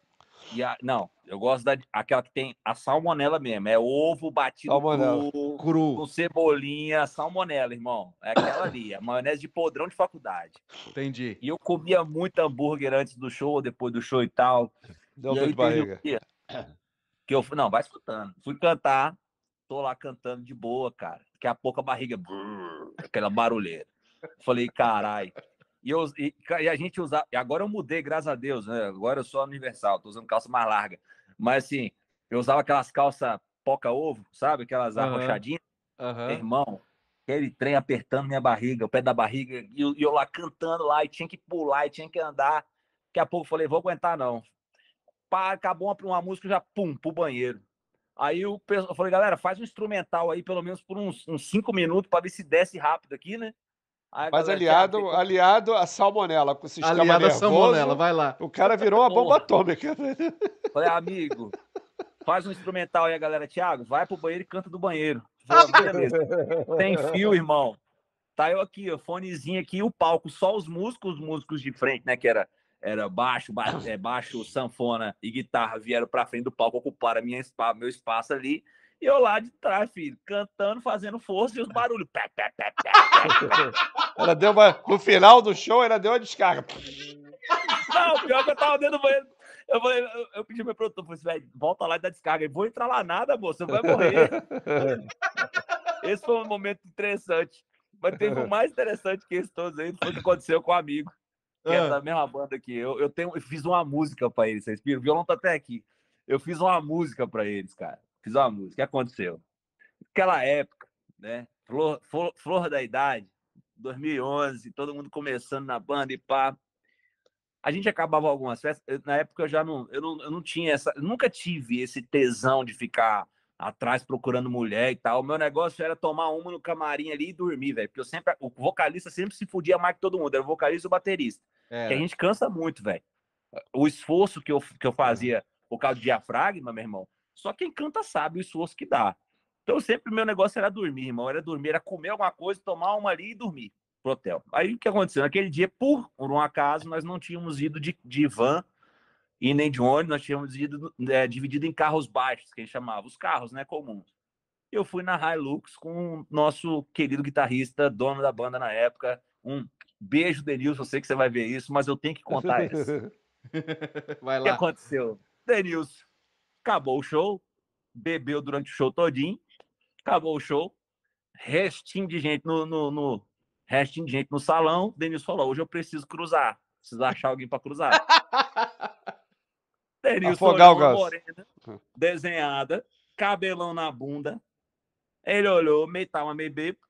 E a, não, eu gosto da aquela que tem a salmonela mesmo. É ovo batido cru, cru, com cebolinha, salmonela, irmão. É aquela ali, a maionese de podrão de faculdade. Entendi. E eu comia muito hambúrguer antes do show, depois do show e tal. Deu e aí, de barriga. que eu não, vai escutando. Fui cantar Tô lá cantando de boa, cara. Daqui a pouco a barriga, aquela barulheira. Falei, carai. E, eu, e, e, a gente usava. E agora eu mudei, graças a Deus, né? Agora eu sou universal, tô usando calça mais larga. Mas assim, eu usava aquelas calças poca-ovo, sabe? Aquelas uhum. arrochadinhas. Uhum. Irmão, aquele trem apertando minha barriga, o pé da barriga, e eu, eu, lá cantando lá, e tinha que pular, e tinha que andar. Daqui a pouco eu falei, vou aguentar não. Pá, acabou uma, uma música, já pum, pro banheiro. Aí eu, eu falei, galera, faz um instrumental aí, pelo menos por uns, uns cinco minutos, para ver se desce rápido aqui, né? Aí, Mas galera, aliado, aliado a salmonela, com o sistema aliado nervoso, a salmonela, vai lá. O cara virou uma bomba atômica. Falei, amigo, faz um instrumental aí, galera. Thiago, vai pro banheiro e canta do banheiro. Tem assim fio, irmão. Tá eu aqui, o fonezinho aqui, o palco, só os músicos, os músicos de frente, né? Que era era baixo, baixo, é, baixo sanfona e guitarra vieram para frente do palco, ocupar minha, meu espaço ali. E eu lá de trás, filho, cantando, fazendo força e os barulhos. Pé, pé, pé, pé, Ela deu uma... No final do show, ela deu uma descarga. Não, pior é que eu tava dentro do banheiro. Eu, falei, eu, eu pedi meu produtor, falei assim, volta lá e dá descarga. Eu vou entrar lá nada, moço, você vai morrer. esse foi um momento interessante. Mas teve o um mais interessante que esse todos aí, foi o que aconteceu com o um amigo que é ah. da mesma banda que eu. Eu, tenho, eu fiz uma música para eles, vocês viram? O violão tá até aqui. Eu fiz uma música para eles, cara. Fiz uma música. O que aconteceu? Naquela época, né? Flor, flor, flor, da idade, 2011, todo mundo começando na banda e pá. A gente acabava algumas festas. Eu, na época eu já não, eu não, eu não tinha essa, nunca tive esse tesão de ficar atrás procurando mulher e tal. O meu negócio era tomar uma no camarim ali e dormir, velho. Porque eu sempre, o vocalista sempre se fudia mais que todo mundo. Era o vocalista e o baterista. É. Que a gente cansa muito, velho. O esforço que eu, que eu é. fazia por causa do diafragma, meu irmão, só quem canta sabe o esforço que dá. Então, sempre meu negócio era dormir, irmão. Era dormir, era comer alguma coisa, tomar uma ali e dormir pro hotel. Aí o que aconteceu? Naquele dia, por, por um acaso, nós não tínhamos ido de, de van e nem de ônibus, nós tínhamos ido é, dividido em carros baixos, que a gente chamava, os carros, né, comuns. Eu fui na Hilux com o nosso querido guitarrista, dono da banda na época, um beijo, Denilson. Eu sei que você vai ver isso, mas eu tenho que contar isso. vai lá. O que aconteceu? Denilson acabou o show, bebeu durante o show todinho, acabou o show, restinho de gente no, no, no restinho de gente no salão. Denilson falou: hoje eu preciso cruzar, preciso achar alguém para cruzar. Denilson Afogar uma morena, desenhada, cabelão na bunda. Ele olhou, meio tava meio bêbado.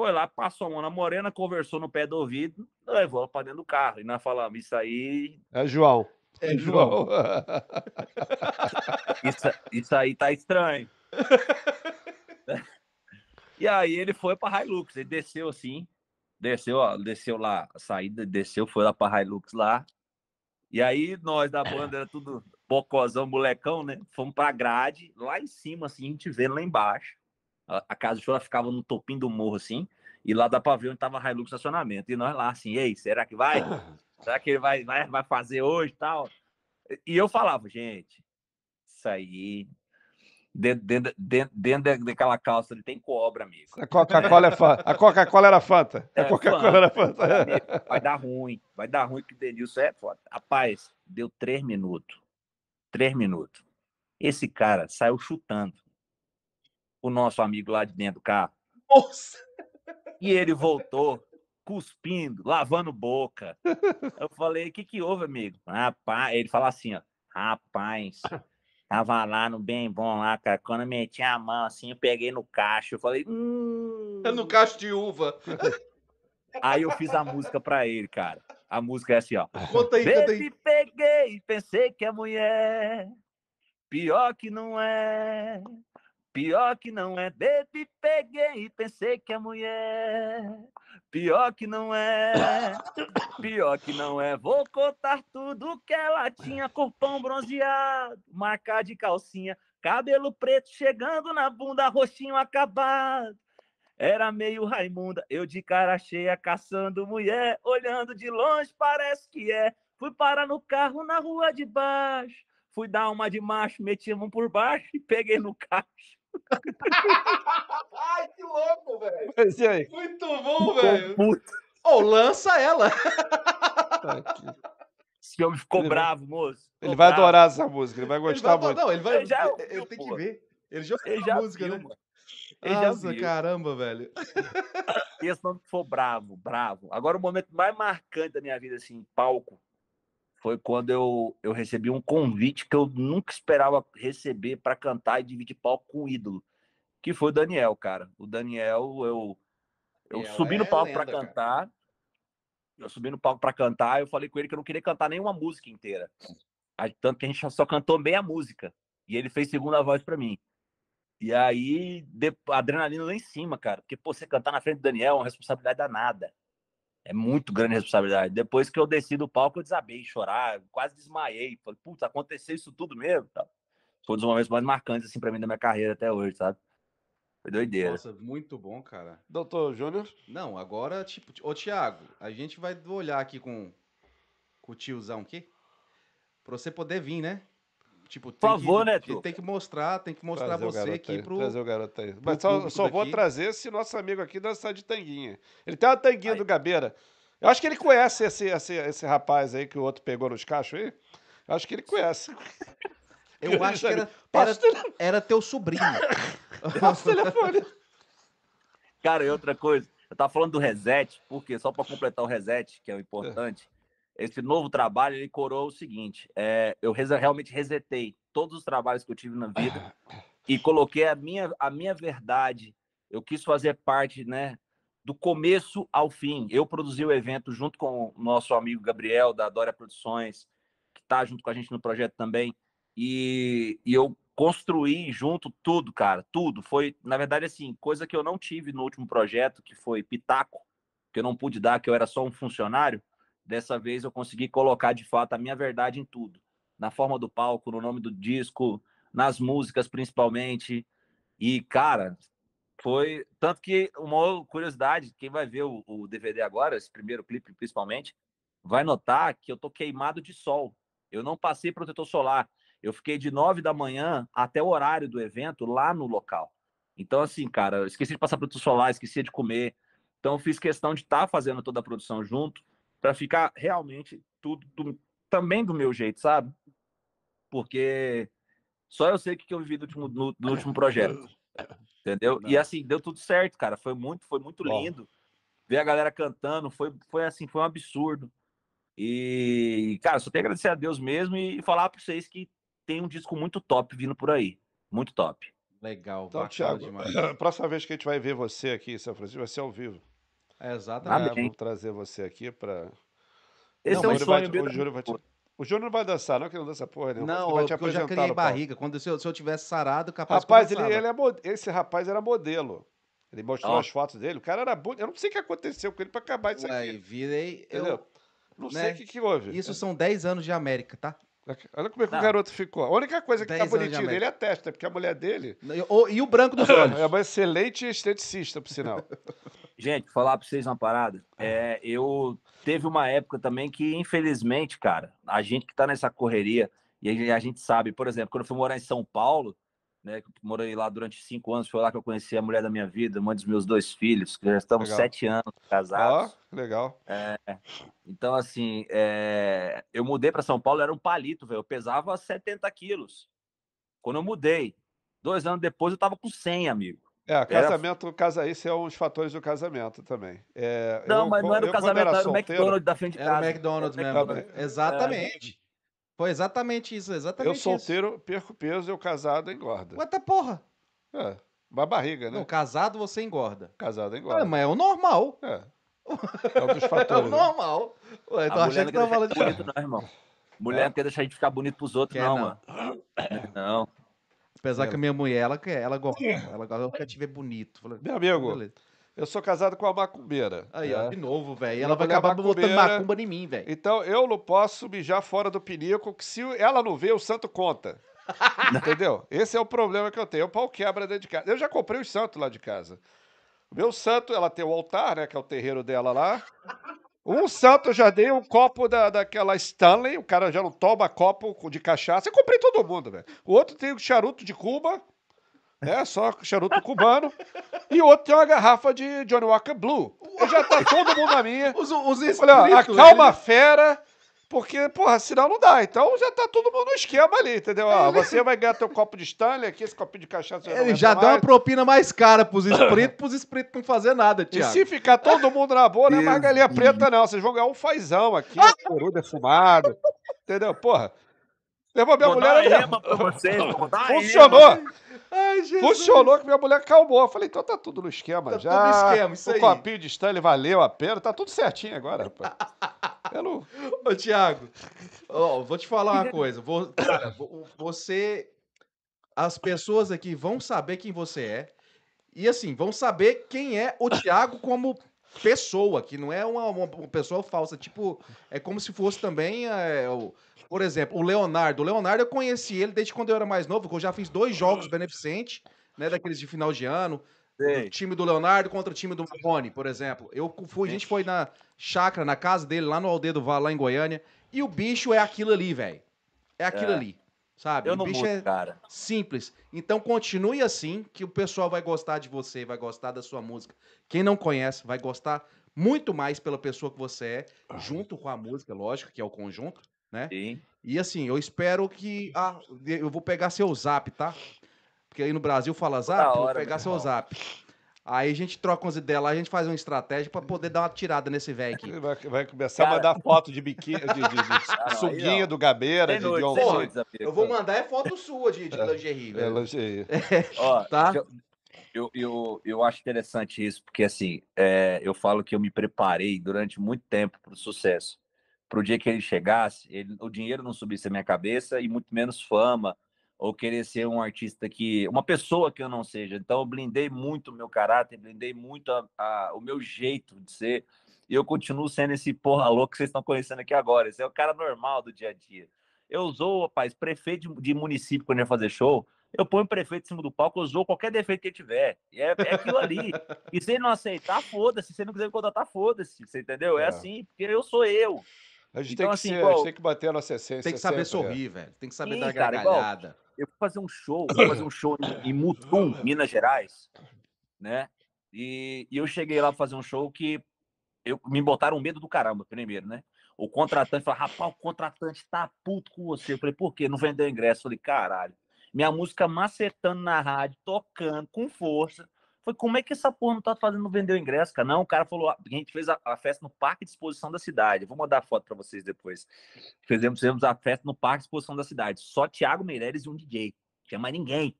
Foi lá, passou a mão na morena, conversou no pé do ouvido, levou ela pra dentro do carro. E nós falamos, isso aí. É João. É, é João. isso, isso aí tá estranho. e aí ele foi pra Hilux, ele desceu assim. Desceu, ó, desceu lá, a saída, desceu, foi lá pra Hilux lá. E aí nós da banda era tudo bocozão, molecão, né? Fomos pra grade, lá em cima, assim, a gente vendo lá embaixo. A, casa do show ficava no topim do morro, assim, e lá dá pra ver onde tava a Hilux estacionamento. E nós lá, assim, ei, será que vai? Será que ele vai, vai, vai fazer hoje tal? E eu falava, gente, isso aí. Dentro, dentro, dentro, daquela calça ele tem cobra, amigo. A Coca-Cola é fanta. A Coca-Cola era fanta. É a é, Coca-Cola era fanta. vai dar ruim. Vai dar ruim que o Denilson é foda. Rapaz, deu três minutos. Três minutos. Esse cara saiu chutando o nosso amigo lá de dentro do carro. Nossa! E ele voltou cuspindo, lavando boca. Eu falei, o que que houve, amigo? Rapaz, ele fala assim, ó, rapaz, tava lá no bem bom lá, cara, quando eu meti a mão assim, eu peguei no cacho, eu falei, hum... É no cacho de uva. Aí eu fiz a música pra ele, cara. A música é assim, ó. Conta aí, Baby, aí. peguei, pensei que é mulher, pior que não é. Pior que não é, baby, peguei e pensei que é mulher. Pior que não é, pior que não é. Vou contar tudo que ela tinha: corpão bronzeado, marca de calcinha, cabelo preto chegando na bunda, roxinho acabado. Era meio Raimunda, eu de cara cheia, caçando mulher, olhando de longe, parece que é. Fui parar no carro na rua de baixo, fui dar uma de macho, meti a mão por baixo e peguei no caixa. Ai, que louco, velho. aí? Muito bom, velho. Ou oh, lança ela. Tá Esse homem ficou ele bravo, vai... moço. Ficou ele vai adorar essa música, ele vai gostar ele vai... muito. Não, ele vai. Ele, já eu ele que ver. Ele já ouviu a música, viu, né? Mano. Nossa, caramba, velho. Esse nome ficou bravo, bravo. Agora, o momento mais marcante da minha vida, assim, palco, foi quando eu, eu recebi um convite que eu nunca esperava receber para cantar e dividir palco com o ídolo, que foi o Daniel, cara. O Daniel, eu, eu subi no é palco é para cantar. Cara. Eu subi no palco para cantar, eu falei com ele que eu não queria cantar nenhuma música inteira. Tanto que a gente só cantou meia música. E ele fez segunda voz para mim. E aí, de, adrenalina lá em cima, cara. Porque, pô, você cantar na frente do Daniel é uma responsabilidade danada. É muito grande responsabilidade. Depois que eu desci do palco, eu desabei, chorar, quase desmaiei. Falei, puta, aconteceu isso tudo mesmo? Tá? Foi um dos momentos mais marcantes, assim, pra mim da minha carreira até hoje, sabe? Foi doideira. Nossa, muito bom, cara. Doutor Júnior? Não, agora, tipo, ô Thiago, a gente vai olhar aqui com, com o tiozão aqui. Pra você poder vir, né? Tipo, Por favor, que, né, Truca? Tem que mostrar, tem que mostrar Trazer você aqui pro. Trazer o garoto aí. Mas só, só vou trazer se nosso amigo aqui dançar de tanguinha. Ele tem uma tanguinha aí. do Gabeira. Eu acho que ele conhece esse, esse, esse rapaz aí que o outro pegou nos cachos aí. Eu acho que ele conhece. Eu, acho que era, era, era teu sobrinho. Passa o telefone. Cara, e outra coisa. Eu tava falando do reset, porque só para completar o reset, que é o importante, é esse novo trabalho ele coroa o seguinte: é, eu realmente resetei todos os trabalhos que eu tive na vida e coloquei a minha, a minha verdade. Eu quis fazer parte, né? Do começo ao fim. Eu produzi o evento junto com o nosso amigo Gabriel, da Dória Produções, que está junto com a gente no projeto também. E, e eu construí junto tudo, cara, tudo. Foi, na verdade, assim, coisa que eu não tive no último projeto, que foi Pitaco, que eu não pude dar, que eu era só um funcionário Dessa vez eu consegui colocar de fato a minha verdade em tudo, na forma do palco, no nome do disco, nas músicas principalmente. E cara, foi tanto que uma curiosidade, quem vai ver o, o DVD agora, esse primeiro clipe principalmente, vai notar que eu tô queimado de sol. Eu não passei protetor solar. Eu fiquei de nove da manhã até o horário do evento lá no local. Então, assim, cara, esqueci de passar protetor solar, esqueci de comer. Então, fiz questão de estar tá fazendo toda a produção junto para ficar realmente tudo do, também do meu jeito, sabe? Porque só eu sei o que eu vivi do último, no, do último projeto. Entendeu? Não. E assim, deu tudo certo, cara. Foi muito, foi muito Bom. lindo. Ver a galera cantando, foi, foi assim, foi um absurdo. E, cara, só tenho a agradecer a Deus mesmo e falar para vocês que tem um disco muito top vindo por aí. Muito top. Legal, então, Thiago, demais. próxima vez que a gente vai ver você aqui em São Francisco vai ser ao vivo. É, exatamente. Vou trazer você aqui para. Esse não, é um sonho vai, o Júlio vai te... O Júnior não vai dançar, não, que não dança porra nenhuma. Não, vai te eu já criei barriga. Quando, se, eu, se eu tivesse sarado, capaz Rapaz, ele, né? ele é, esse rapaz era modelo. Ele mostrou ah. as fotos dele. O cara era bonito. Eu não sei o que aconteceu com ele para acabar isso aqui. Aí, virei. Entendeu? Eu, não né, sei o que, que houve. Isso são 10 anos de América, tá? Olha como é que o garoto ficou. A única coisa que tá bonitinho dele é a testa, porque a mulher dele. E, e o branco dos é olhos. É uma excelente esteticista, por sinal. Gente, falar pra vocês uma parada. É. é, eu teve uma época também que, infelizmente, cara, a gente que tá nessa correria, e a gente sabe, por exemplo, quando eu fui morar em São Paulo, né? Morei lá durante cinco anos, foi lá que eu conheci a mulher da minha vida, mãe dos meus dois filhos, que já estamos legal. sete anos casados. Ah, legal. É, então, assim, é, eu mudei para São Paulo, era um palito, velho. Eu pesava 70 quilos. Quando eu mudei, dois anos depois, eu tava com 100, amigo. É, casamento, era... casa, esse é um dos fatores do casamento também. É, não, eu, mas não era o casamento, era o McDonald's da frente de casa. Era o McDonald's mesmo. Né? Exatamente. Foi exatamente isso, exatamente eu isso. Eu solteiro perco peso, eu casado engorda. Ué, tá porra. É, uma barriga, né? Não, casado você engorda. Casado engorda. É, mas é o normal. É. É um dos fatores. É o né? normal. Ué, então achei que tava falando de... Bonito, não, irmão. Mulher é. não quer deixar a gente ficar bonito pros outros, não, não, mano. Não. Apesar é. que a minha mulher, ela, ela gosta. Ela gosta, ela ver bonito. Meu amigo, beleza. Eu sou casado com a macumbeira. Aí, ó, é. de novo, velho. Ela vai acabar botando macumba em mim, velho. Então eu não posso mijar fora do pinico, que se ela não vê, o santo conta. Entendeu? Esse é o problema que eu tenho. O pau quebra dentro de casa. Eu já comprei os santos lá de casa. O meu santo, ela tem o altar, né? Que é o terreiro dela lá. Um santo eu já dei um copo da, daquela Stanley. O cara já não toma copo de cachaça. Eu comprei todo mundo, velho. O outro tem o charuto de Cuba. É Só charuto cubano. E outro tem uma garrafa de Johnny Walker Blue. Eu já tá todo mundo na minha. Os, os Olha, acalma né? a fera, porque, porra, sinal não dá. Então já tá todo mundo no esquema ali, entendeu? Ó, é. você vai ganhar teu copo de Stanley aqui, esse copinho de cachaça. Ele já dá uma propina mais cara pros espíritos, pros espíritos não fazer nada, tio. E se ficar todo mundo na boa, não é mais galinha preta, não. Vocês vão ganhar um fazão aqui, um coru defumado. Entendeu? Porra, Levou minha vou mulher. Dar é pra vocês, Funcionou. Ai, Funcionou que minha mulher calmou. Eu falei, então tá tudo no esquema tá já. Tudo no esquema, isso o aí. O copinho de Stanley valeu a pena, tá tudo certinho agora, rapaz. Pelo... Ô, Tiago, vou te falar uma coisa. Vou, cara, você. As pessoas aqui vão saber quem você é. E assim, vão saber quem é o Tiago como pessoa, que não é uma, uma, pessoa falsa. Tipo, é como se fosse também, é, o, por exemplo, o Leonardo. O Leonardo eu conheci ele desde quando eu era mais novo, que eu já fiz dois jogos beneficentes, né, daqueles de final de ano. O time do Leonardo contra o time do Marrone, por exemplo. Eu fui, a gente foi na chácara, na casa dele, lá no Aldeia do Vale, lá em Goiânia. E o bicho é aquilo ali, velho. É aquilo é. ali sabe? Eu não mudo, é cara. Simples. Então continue assim, que o pessoal vai gostar de você, vai gostar da sua música. Quem não conhece vai gostar muito mais pela pessoa que você é, junto com a música, lógico, que é o conjunto, né? Sim. E assim, eu espero que. Ah, eu vou pegar seu zap, tá? Porque aí no Brasil fala zap, hora, eu vou pegar seu irmão. zap. Aí a gente troca umas ideias lá, a gente faz uma estratégia para poder dar uma tirada nesse velho aqui. Vai, vai começar Cara... a mandar foto de biquíni, de, de, de suguinha do Gabeira, de, noite, de Eu vou mandar é foto sua de, de lingerie. É, é lingerie. É, é Ó, tá? Eu, eu, eu, acho interessante isso, porque assim, é, eu falo que eu me preparei durante muito tempo para o sucesso. Para o dia que ele chegasse, ele, o dinheiro não subisse na minha cabeça e muito menos fama ou querer ser um artista que. uma pessoa que eu não seja. Então, eu blindei muito o meu caráter, blindei muito a, a, o meu jeito de ser. E eu continuo sendo esse porra louco que vocês estão conhecendo aqui agora. Esse é o cara normal do dia a dia. Eu usou, rapaz, prefeito de, de município quando ia fazer show. Eu ponho o prefeito em cima do palco, eu usou qualquer defeito que ele tiver. É, é aquilo ali. e se ele não aceitar, foda-se. Se ele não quiser me contratar, foda-se. Você entendeu? É, é assim, porque eu sou eu. A gente, então, tem, que assim, ser, igual, a gente tem que bater a nossa essência. Tem que saber sempre, né? sorrir, é. velho. Tem que saber Sim, dar cara, gargalhada. Igual, eu vou fazer um show, vou fazer um show em, em Mutum, Minas Gerais, né? E, e eu cheguei lá fazer um show que eu, me botaram medo do caramba, primeiro, né? O contratante falou, rapaz, o contratante tá puto com você. Eu falei, por quê? Não vendeu ingresso. Eu falei, caralho. Minha música macetando na rádio, tocando com força como é que essa porra não tá fazendo vender o ingresso, cara? Não, o cara falou, a gente fez a, a festa no Parque de Exposição da Cidade. Vou mandar a foto para vocês depois. Fizemos, fizemos a festa no Parque de Exposição da Cidade. Só Tiago Meireles e um DJ. Não tinha mais ninguém.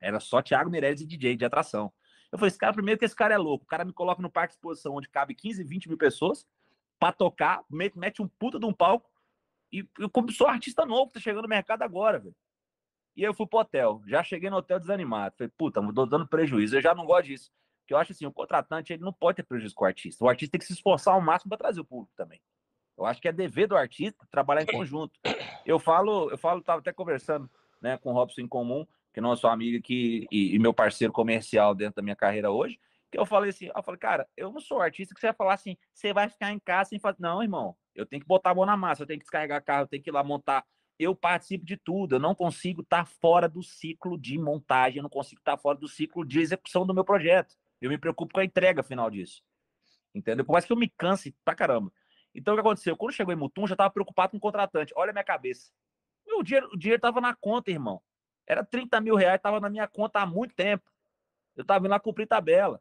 Era só Tiago Meireles e DJ de atração. Eu falei, esse cara, primeiro que esse cara é louco. O cara me coloca no Parque de Exposição, onde cabe 15, 20 mil pessoas, pra tocar, mete um puta de um palco. E eu, como sou artista novo, tá chegando no mercado agora, velho. E eu fui pro hotel. Já cheguei no hotel desanimado. Falei, puta, tô dando prejuízo. Eu já não gosto disso. Porque eu acho assim, o contratante ele não pode ter prejuízo com o artista. O artista tem que se esforçar ao máximo para trazer o público também. Eu acho que é dever do artista trabalhar em conjunto. Eu falo, eu falo, tava até conversando né, com o Robson em comum, que é sua amigo aqui e, e, meu parceiro comercial dentro da minha carreira hoje, que eu falei assim, eu falei, cara, eu não sou artista que você vai falar assim, você vai ficar em casa sem fazer. Não, irmão, eu tenho que botar a mão na massa, eu tenho que descarregar carro, eu tenho que ir lá montar eu participo de tudo, eu não consigo estar tá fora do ciclo de montagem, eu não consigo estar tá fora do ciclo de execução do meu projeto. Eu me preocupo com a entrega final disso. Entendeu? Por mais que eu me canse pra caramba. Então o que aconteceu? Quando chegou em Mutum, já estava preocupado com o contratante. Olha a minha cabeça. Meu, o dinheiro, o dinheiro tava na conta, irmão. Era 30 mil reais, estava na minha conta há muito tempo. Eu estava indo lá cumprir tabela.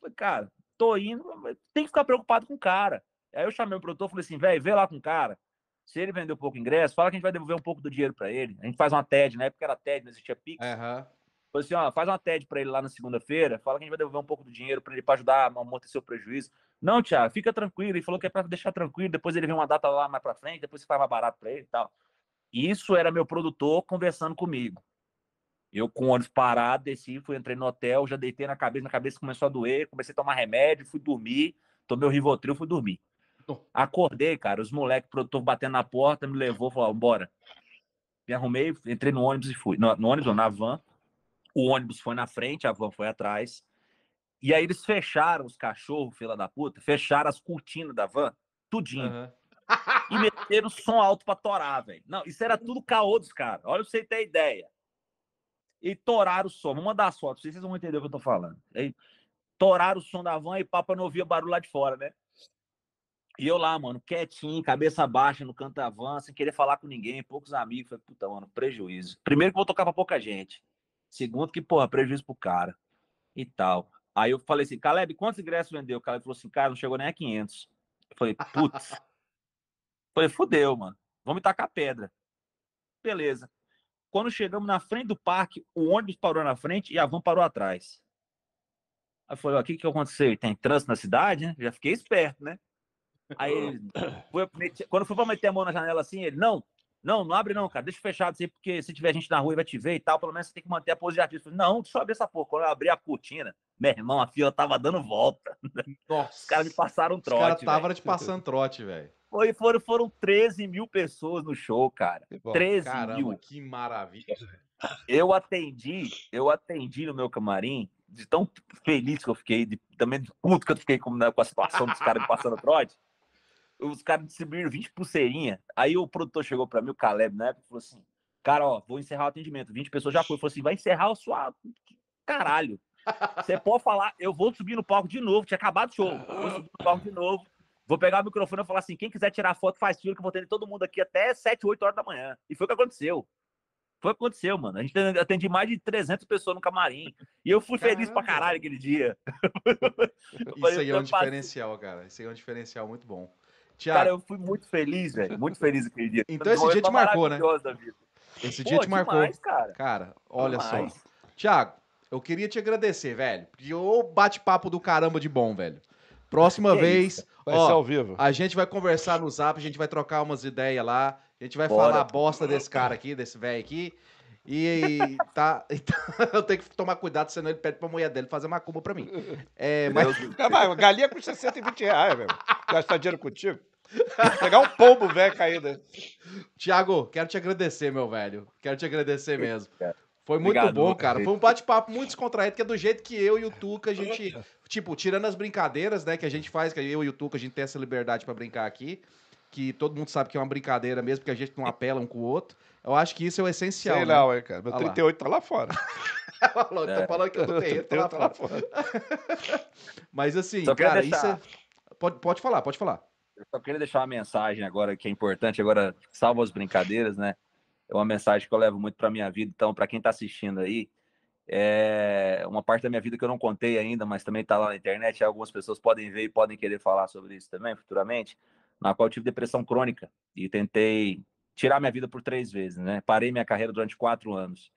Falei, cara, tô indo, tem que ficar preocupado com o cara. Aí eu chamei o produtor e falei assim, velho, vê lá com o cara. Se ele vendeu um pouco ingresso, fala que a gente vai devolver um pouco do dinheiro para ele. A gente faz uma TED, na época era TED, não existia Pix. Uhum. assim, ó, faz uma TED para ele lá na segunda-feira, fala que a gente vai devolver um pouco do dinheiro para ele para ajudar a amortecer o prejuízo. Não, Tiago, fica tranquilo. Ele falou que é para deixar tranquilo, depois ele vê uma data lá mais para frente, depois você faz mais barato para ele e tal. Isso era meu produtor conversando comigo. Eu com o ônibus parado, desci, fui, entrei no hotel, já deitei na cabeça, na cabeça começou a doer, comecei a tomar remédio, fui dormir, tomei o Rivotril, fui dormir. Acordei, cara, os moleques, produtor batendo na porta, me levou, falou, bora. Me arrumei, entrei no ônibus e fui. No, no ônibus ou na van. O ônibus foi na frente, a van foi atrás. E aí eles fecharam os cachorros, fila da puta, fecharam as cortinas da van, tudinho. Uhum. E meteram o som alto pra torar, velho. Não, isso era tudo caô dos caras. Olha pra você ter ideia. E toraram o som. Vou mandar as fotos, vocês vão entender o que eu tô falando. E aí, toraram o som da van e papo não ouvia barulho lá de fora, né? E eu lá, mano, quietinho, cabeça baixa, no canto da van, sem querer falar com ninguém, poucos amigos. Falei, puta, mano, prejuízo. Primeiro que vou tocar pra pouca gente. Segundo que, porra, prejuízo pro cara. E tal. Aí eu falei assim, Caleb, quantos ingressos vendeu? O Caleb falou assim, cara, não chegou nem a 500. Eu falei, putz. falei, fudeu, mano. Vamos tacar pedra. Beleza. Quando chegamos na frente do parque, o ônibus parou na frente e a van parou atrás. Aí eu falei, o que que aconteceu? Tem trânsito na cidade, né? Já fiquei esperto, né? Aí ele, quando foi pra meter a mão na janela assim, ele, não, não, não abre não, cara, deixa fechado assim, porque se tiver gente na rua e vai te ver e tal, pelo menos você tem que manter a pose de artista. Falei, não, deixa eu abrir essa porra. Quando eu abri a cortina, meu irmão, a fila tava dando volta. Nossa. Os caras me passaram trote. Os caras tava te passando trote, velho. Foi, foram, foram 13 mil pessoas no show, cara. Bom, 13 caramba, mil. Que maravilha. Eu atendi, eu atendi no meu camarim, de tão feliz que eu fiquei, de, também de puto que eu fiquei com, né, com a situação dos caras me passando trote os caras distribuíram 20 pulseirinhas. Aí o produtor chegou para mim, o Caleb, na né, época, falou assim: Cara, ó, vou encerrar o atendimento. 20 pessoas já foi. Falou assim: Vai encerrar o sua. Caralho. Você pode falar, eu vou subir no palco de novo. Tinha acabado o show. Vou subir no palco de novo. Vou pegar o microfone e falar assim: quem quiser tirar foto, faz fila, que eu vou ter todo mundo aqui até 7, 8 horas da manhã. E foi o que aconteceu. Foi o que aconteceu, mano. A gente atendi mais de 300 pessoas no camarim. E eu fui feliz pra caralho aquele dia. Isso aí é um diferencial, cara. Isso aí é um diferencial muito bom. Thiago. Cara, eu fui muito feliz, velho. Muito feliz aquele dia. Então esse né? dia te marcou, né? Esse dia te marcou. cara. cara, olha demais. só. Thiago, eu queria te agradecer, velho. Porque o bate-papo do caramba de bom, velho. Próxima que vez. Isso? Vai ó, ser ao vivo. A gente vai conversar no zap, a gente vai trocar umas ideias lá. A gente vai Bora. falar bosta desse cara aqui, desse velho aqui. E, tá, e tá. Então, eu tenho que tomar cuidado, senão ele pede pra mulher dele fazer macumba pra mim. É, mas... Não, mas galinha custa 120 reais, velho gastar dinheiro contigo. Pegar um pombo velho caído. Tiago, quero te agradecer, meu velho. Quero te agradecer mesmo. Foi muito Obrigado, bom, cara. Foi um bate-papo muito descontraído, que é do jeito que eu e o Tuca, a gente. Tipo, tirando as brincadeiras, né, que a gente faz, que eu e o Tuca, a gente tem essa liberdade para brincar aqui. Que todo mundo sabe que é uma brincadeira mesmo, que a gente não apela um com o outro. Eu acho que isso é o essencial. Sei né? não, hein, cara. Meu 38 tá lá fora. falou, é. falando que eu tô, eu tô, tô, tô lá, tá fora. Mas assim, cara, isso é Pode, pode falar, pode falar. Eu só queria deixar uma mensagem agora que é importante, agora salvo as brincadeiras, né? É uma mensagem que eu levo muito para minha vida. Então, para quem está assistindo aí, é uma parte da minha vida que eu não contei ainda, mas também está lá na internet. Algumas pessoas podem ver e podem querer falar sobre isso também futuramente. Na qual eu tive depressão crônica e tentei tirar minha vida por três vezes, né? Parei minha carreira durante quatro anos.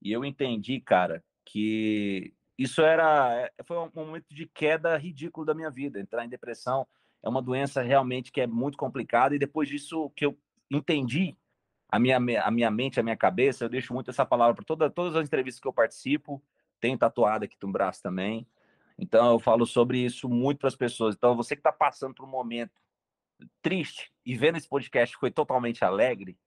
E eu entendi, cara, que isso era eh, foi um momento de queda ridículo da minha vida. Entrar em depressão é uma doença realmente que é muito complicada e depois disso que eu entendi a minha a minha mente, a minha cabeça, eu deixo muito essa palavra para todas todas as entrevistas que eu participo, tenho tatuada aqui no braço também. Então eu falo sobre isso muito para as pessoas. Então você que está passando por um momento triste e vendo esse podcast foi totalmente alegre,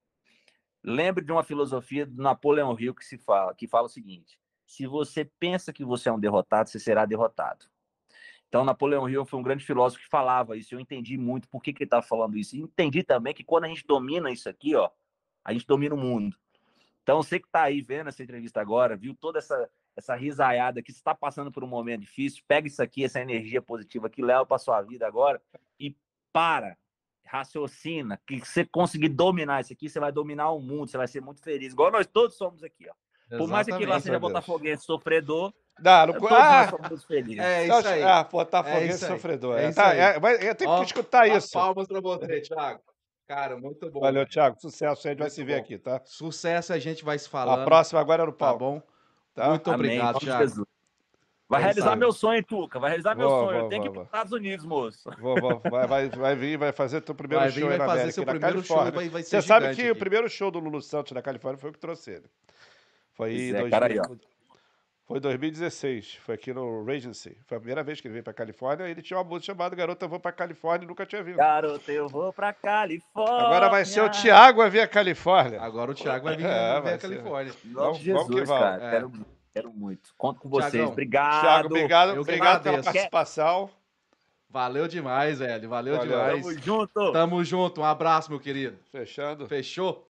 lembre de uma filosofia do Napoleão Hill que se fala, que fala o seguinte: se você pensa que você é um derrotado, você será derrotado. Então, Napoleão Hill foi um grande filósofo que falava isso. Eu entendi muito por que, que ele estava falando isso. E entendi também que quando a gente domina isso aqui, ó, a gente domina o mundo. Então, você que está aí vendo essa entrevista agora, viu toda essa, essa risaiada que está passando por um momento difícil, pega isso aqui, essa energia positiva que leva para sua vida agora e para, raciocina, que você conseguir dominar isso aqui, você vai dominar o mundo, você vai ser muito feliz, igual nós todos somos aqui, ó. Exatamente. Por mais que lá seja botafoguense sofredor, não, não... Ah! É é ah, é isso aí. Ah, Botafoguense é sofredor. É, é tá, é, eu tenho que escutar isso. Palmas para você, Thiago. Cara, muito bom. Valeu, Thiago. Sucesso. A gente vai se ver bom. aqui, tá? Sucesso. A gente vai se falar. A próxima agora é no tá palco. Tá bom? Tá? Muito Amém. obrigado, Thiago. Jesus. Vai Quem realizar sabe. meu sonho, Tuca. Vai realizar meu sonho. Vou, eu tenho vou, que ir para os Estados Unidos, moço. Vou, vou. Vai, vai, vai vir, vai fazer teu primeiro vai vir, show na América, na Califórnia. Vai, Você sabe que aqui. o primeiro show do Lulu Santos na Califórnia foi o que trouxe ele. Foi, Zé, 2000, Caraí, foi 2016, foi aqui no Regency. Foi a primeira vez que ele veio pra Califórnia. Ele tinha uma música chamada Garota, eu vou pra Califórnia e nunca tinha vindo. Garota, eu vou pra Califórnia. Agora vai ser o Thiago a vir a Califórnia. Agora o Thiago vai vir é, vai a Califórnia. Vamos, Jesus, vamos que vamos. É. Quero, quero, muito. Conto com vocês. Thiagão. Obrigado. Thiago, obrigado, eu obrigado pela participação. Valeu demais, velho. Valeu, Valeu demais. Tamo junto. Tamo junto. Um abraço, meu querido. Fechando. Fechou?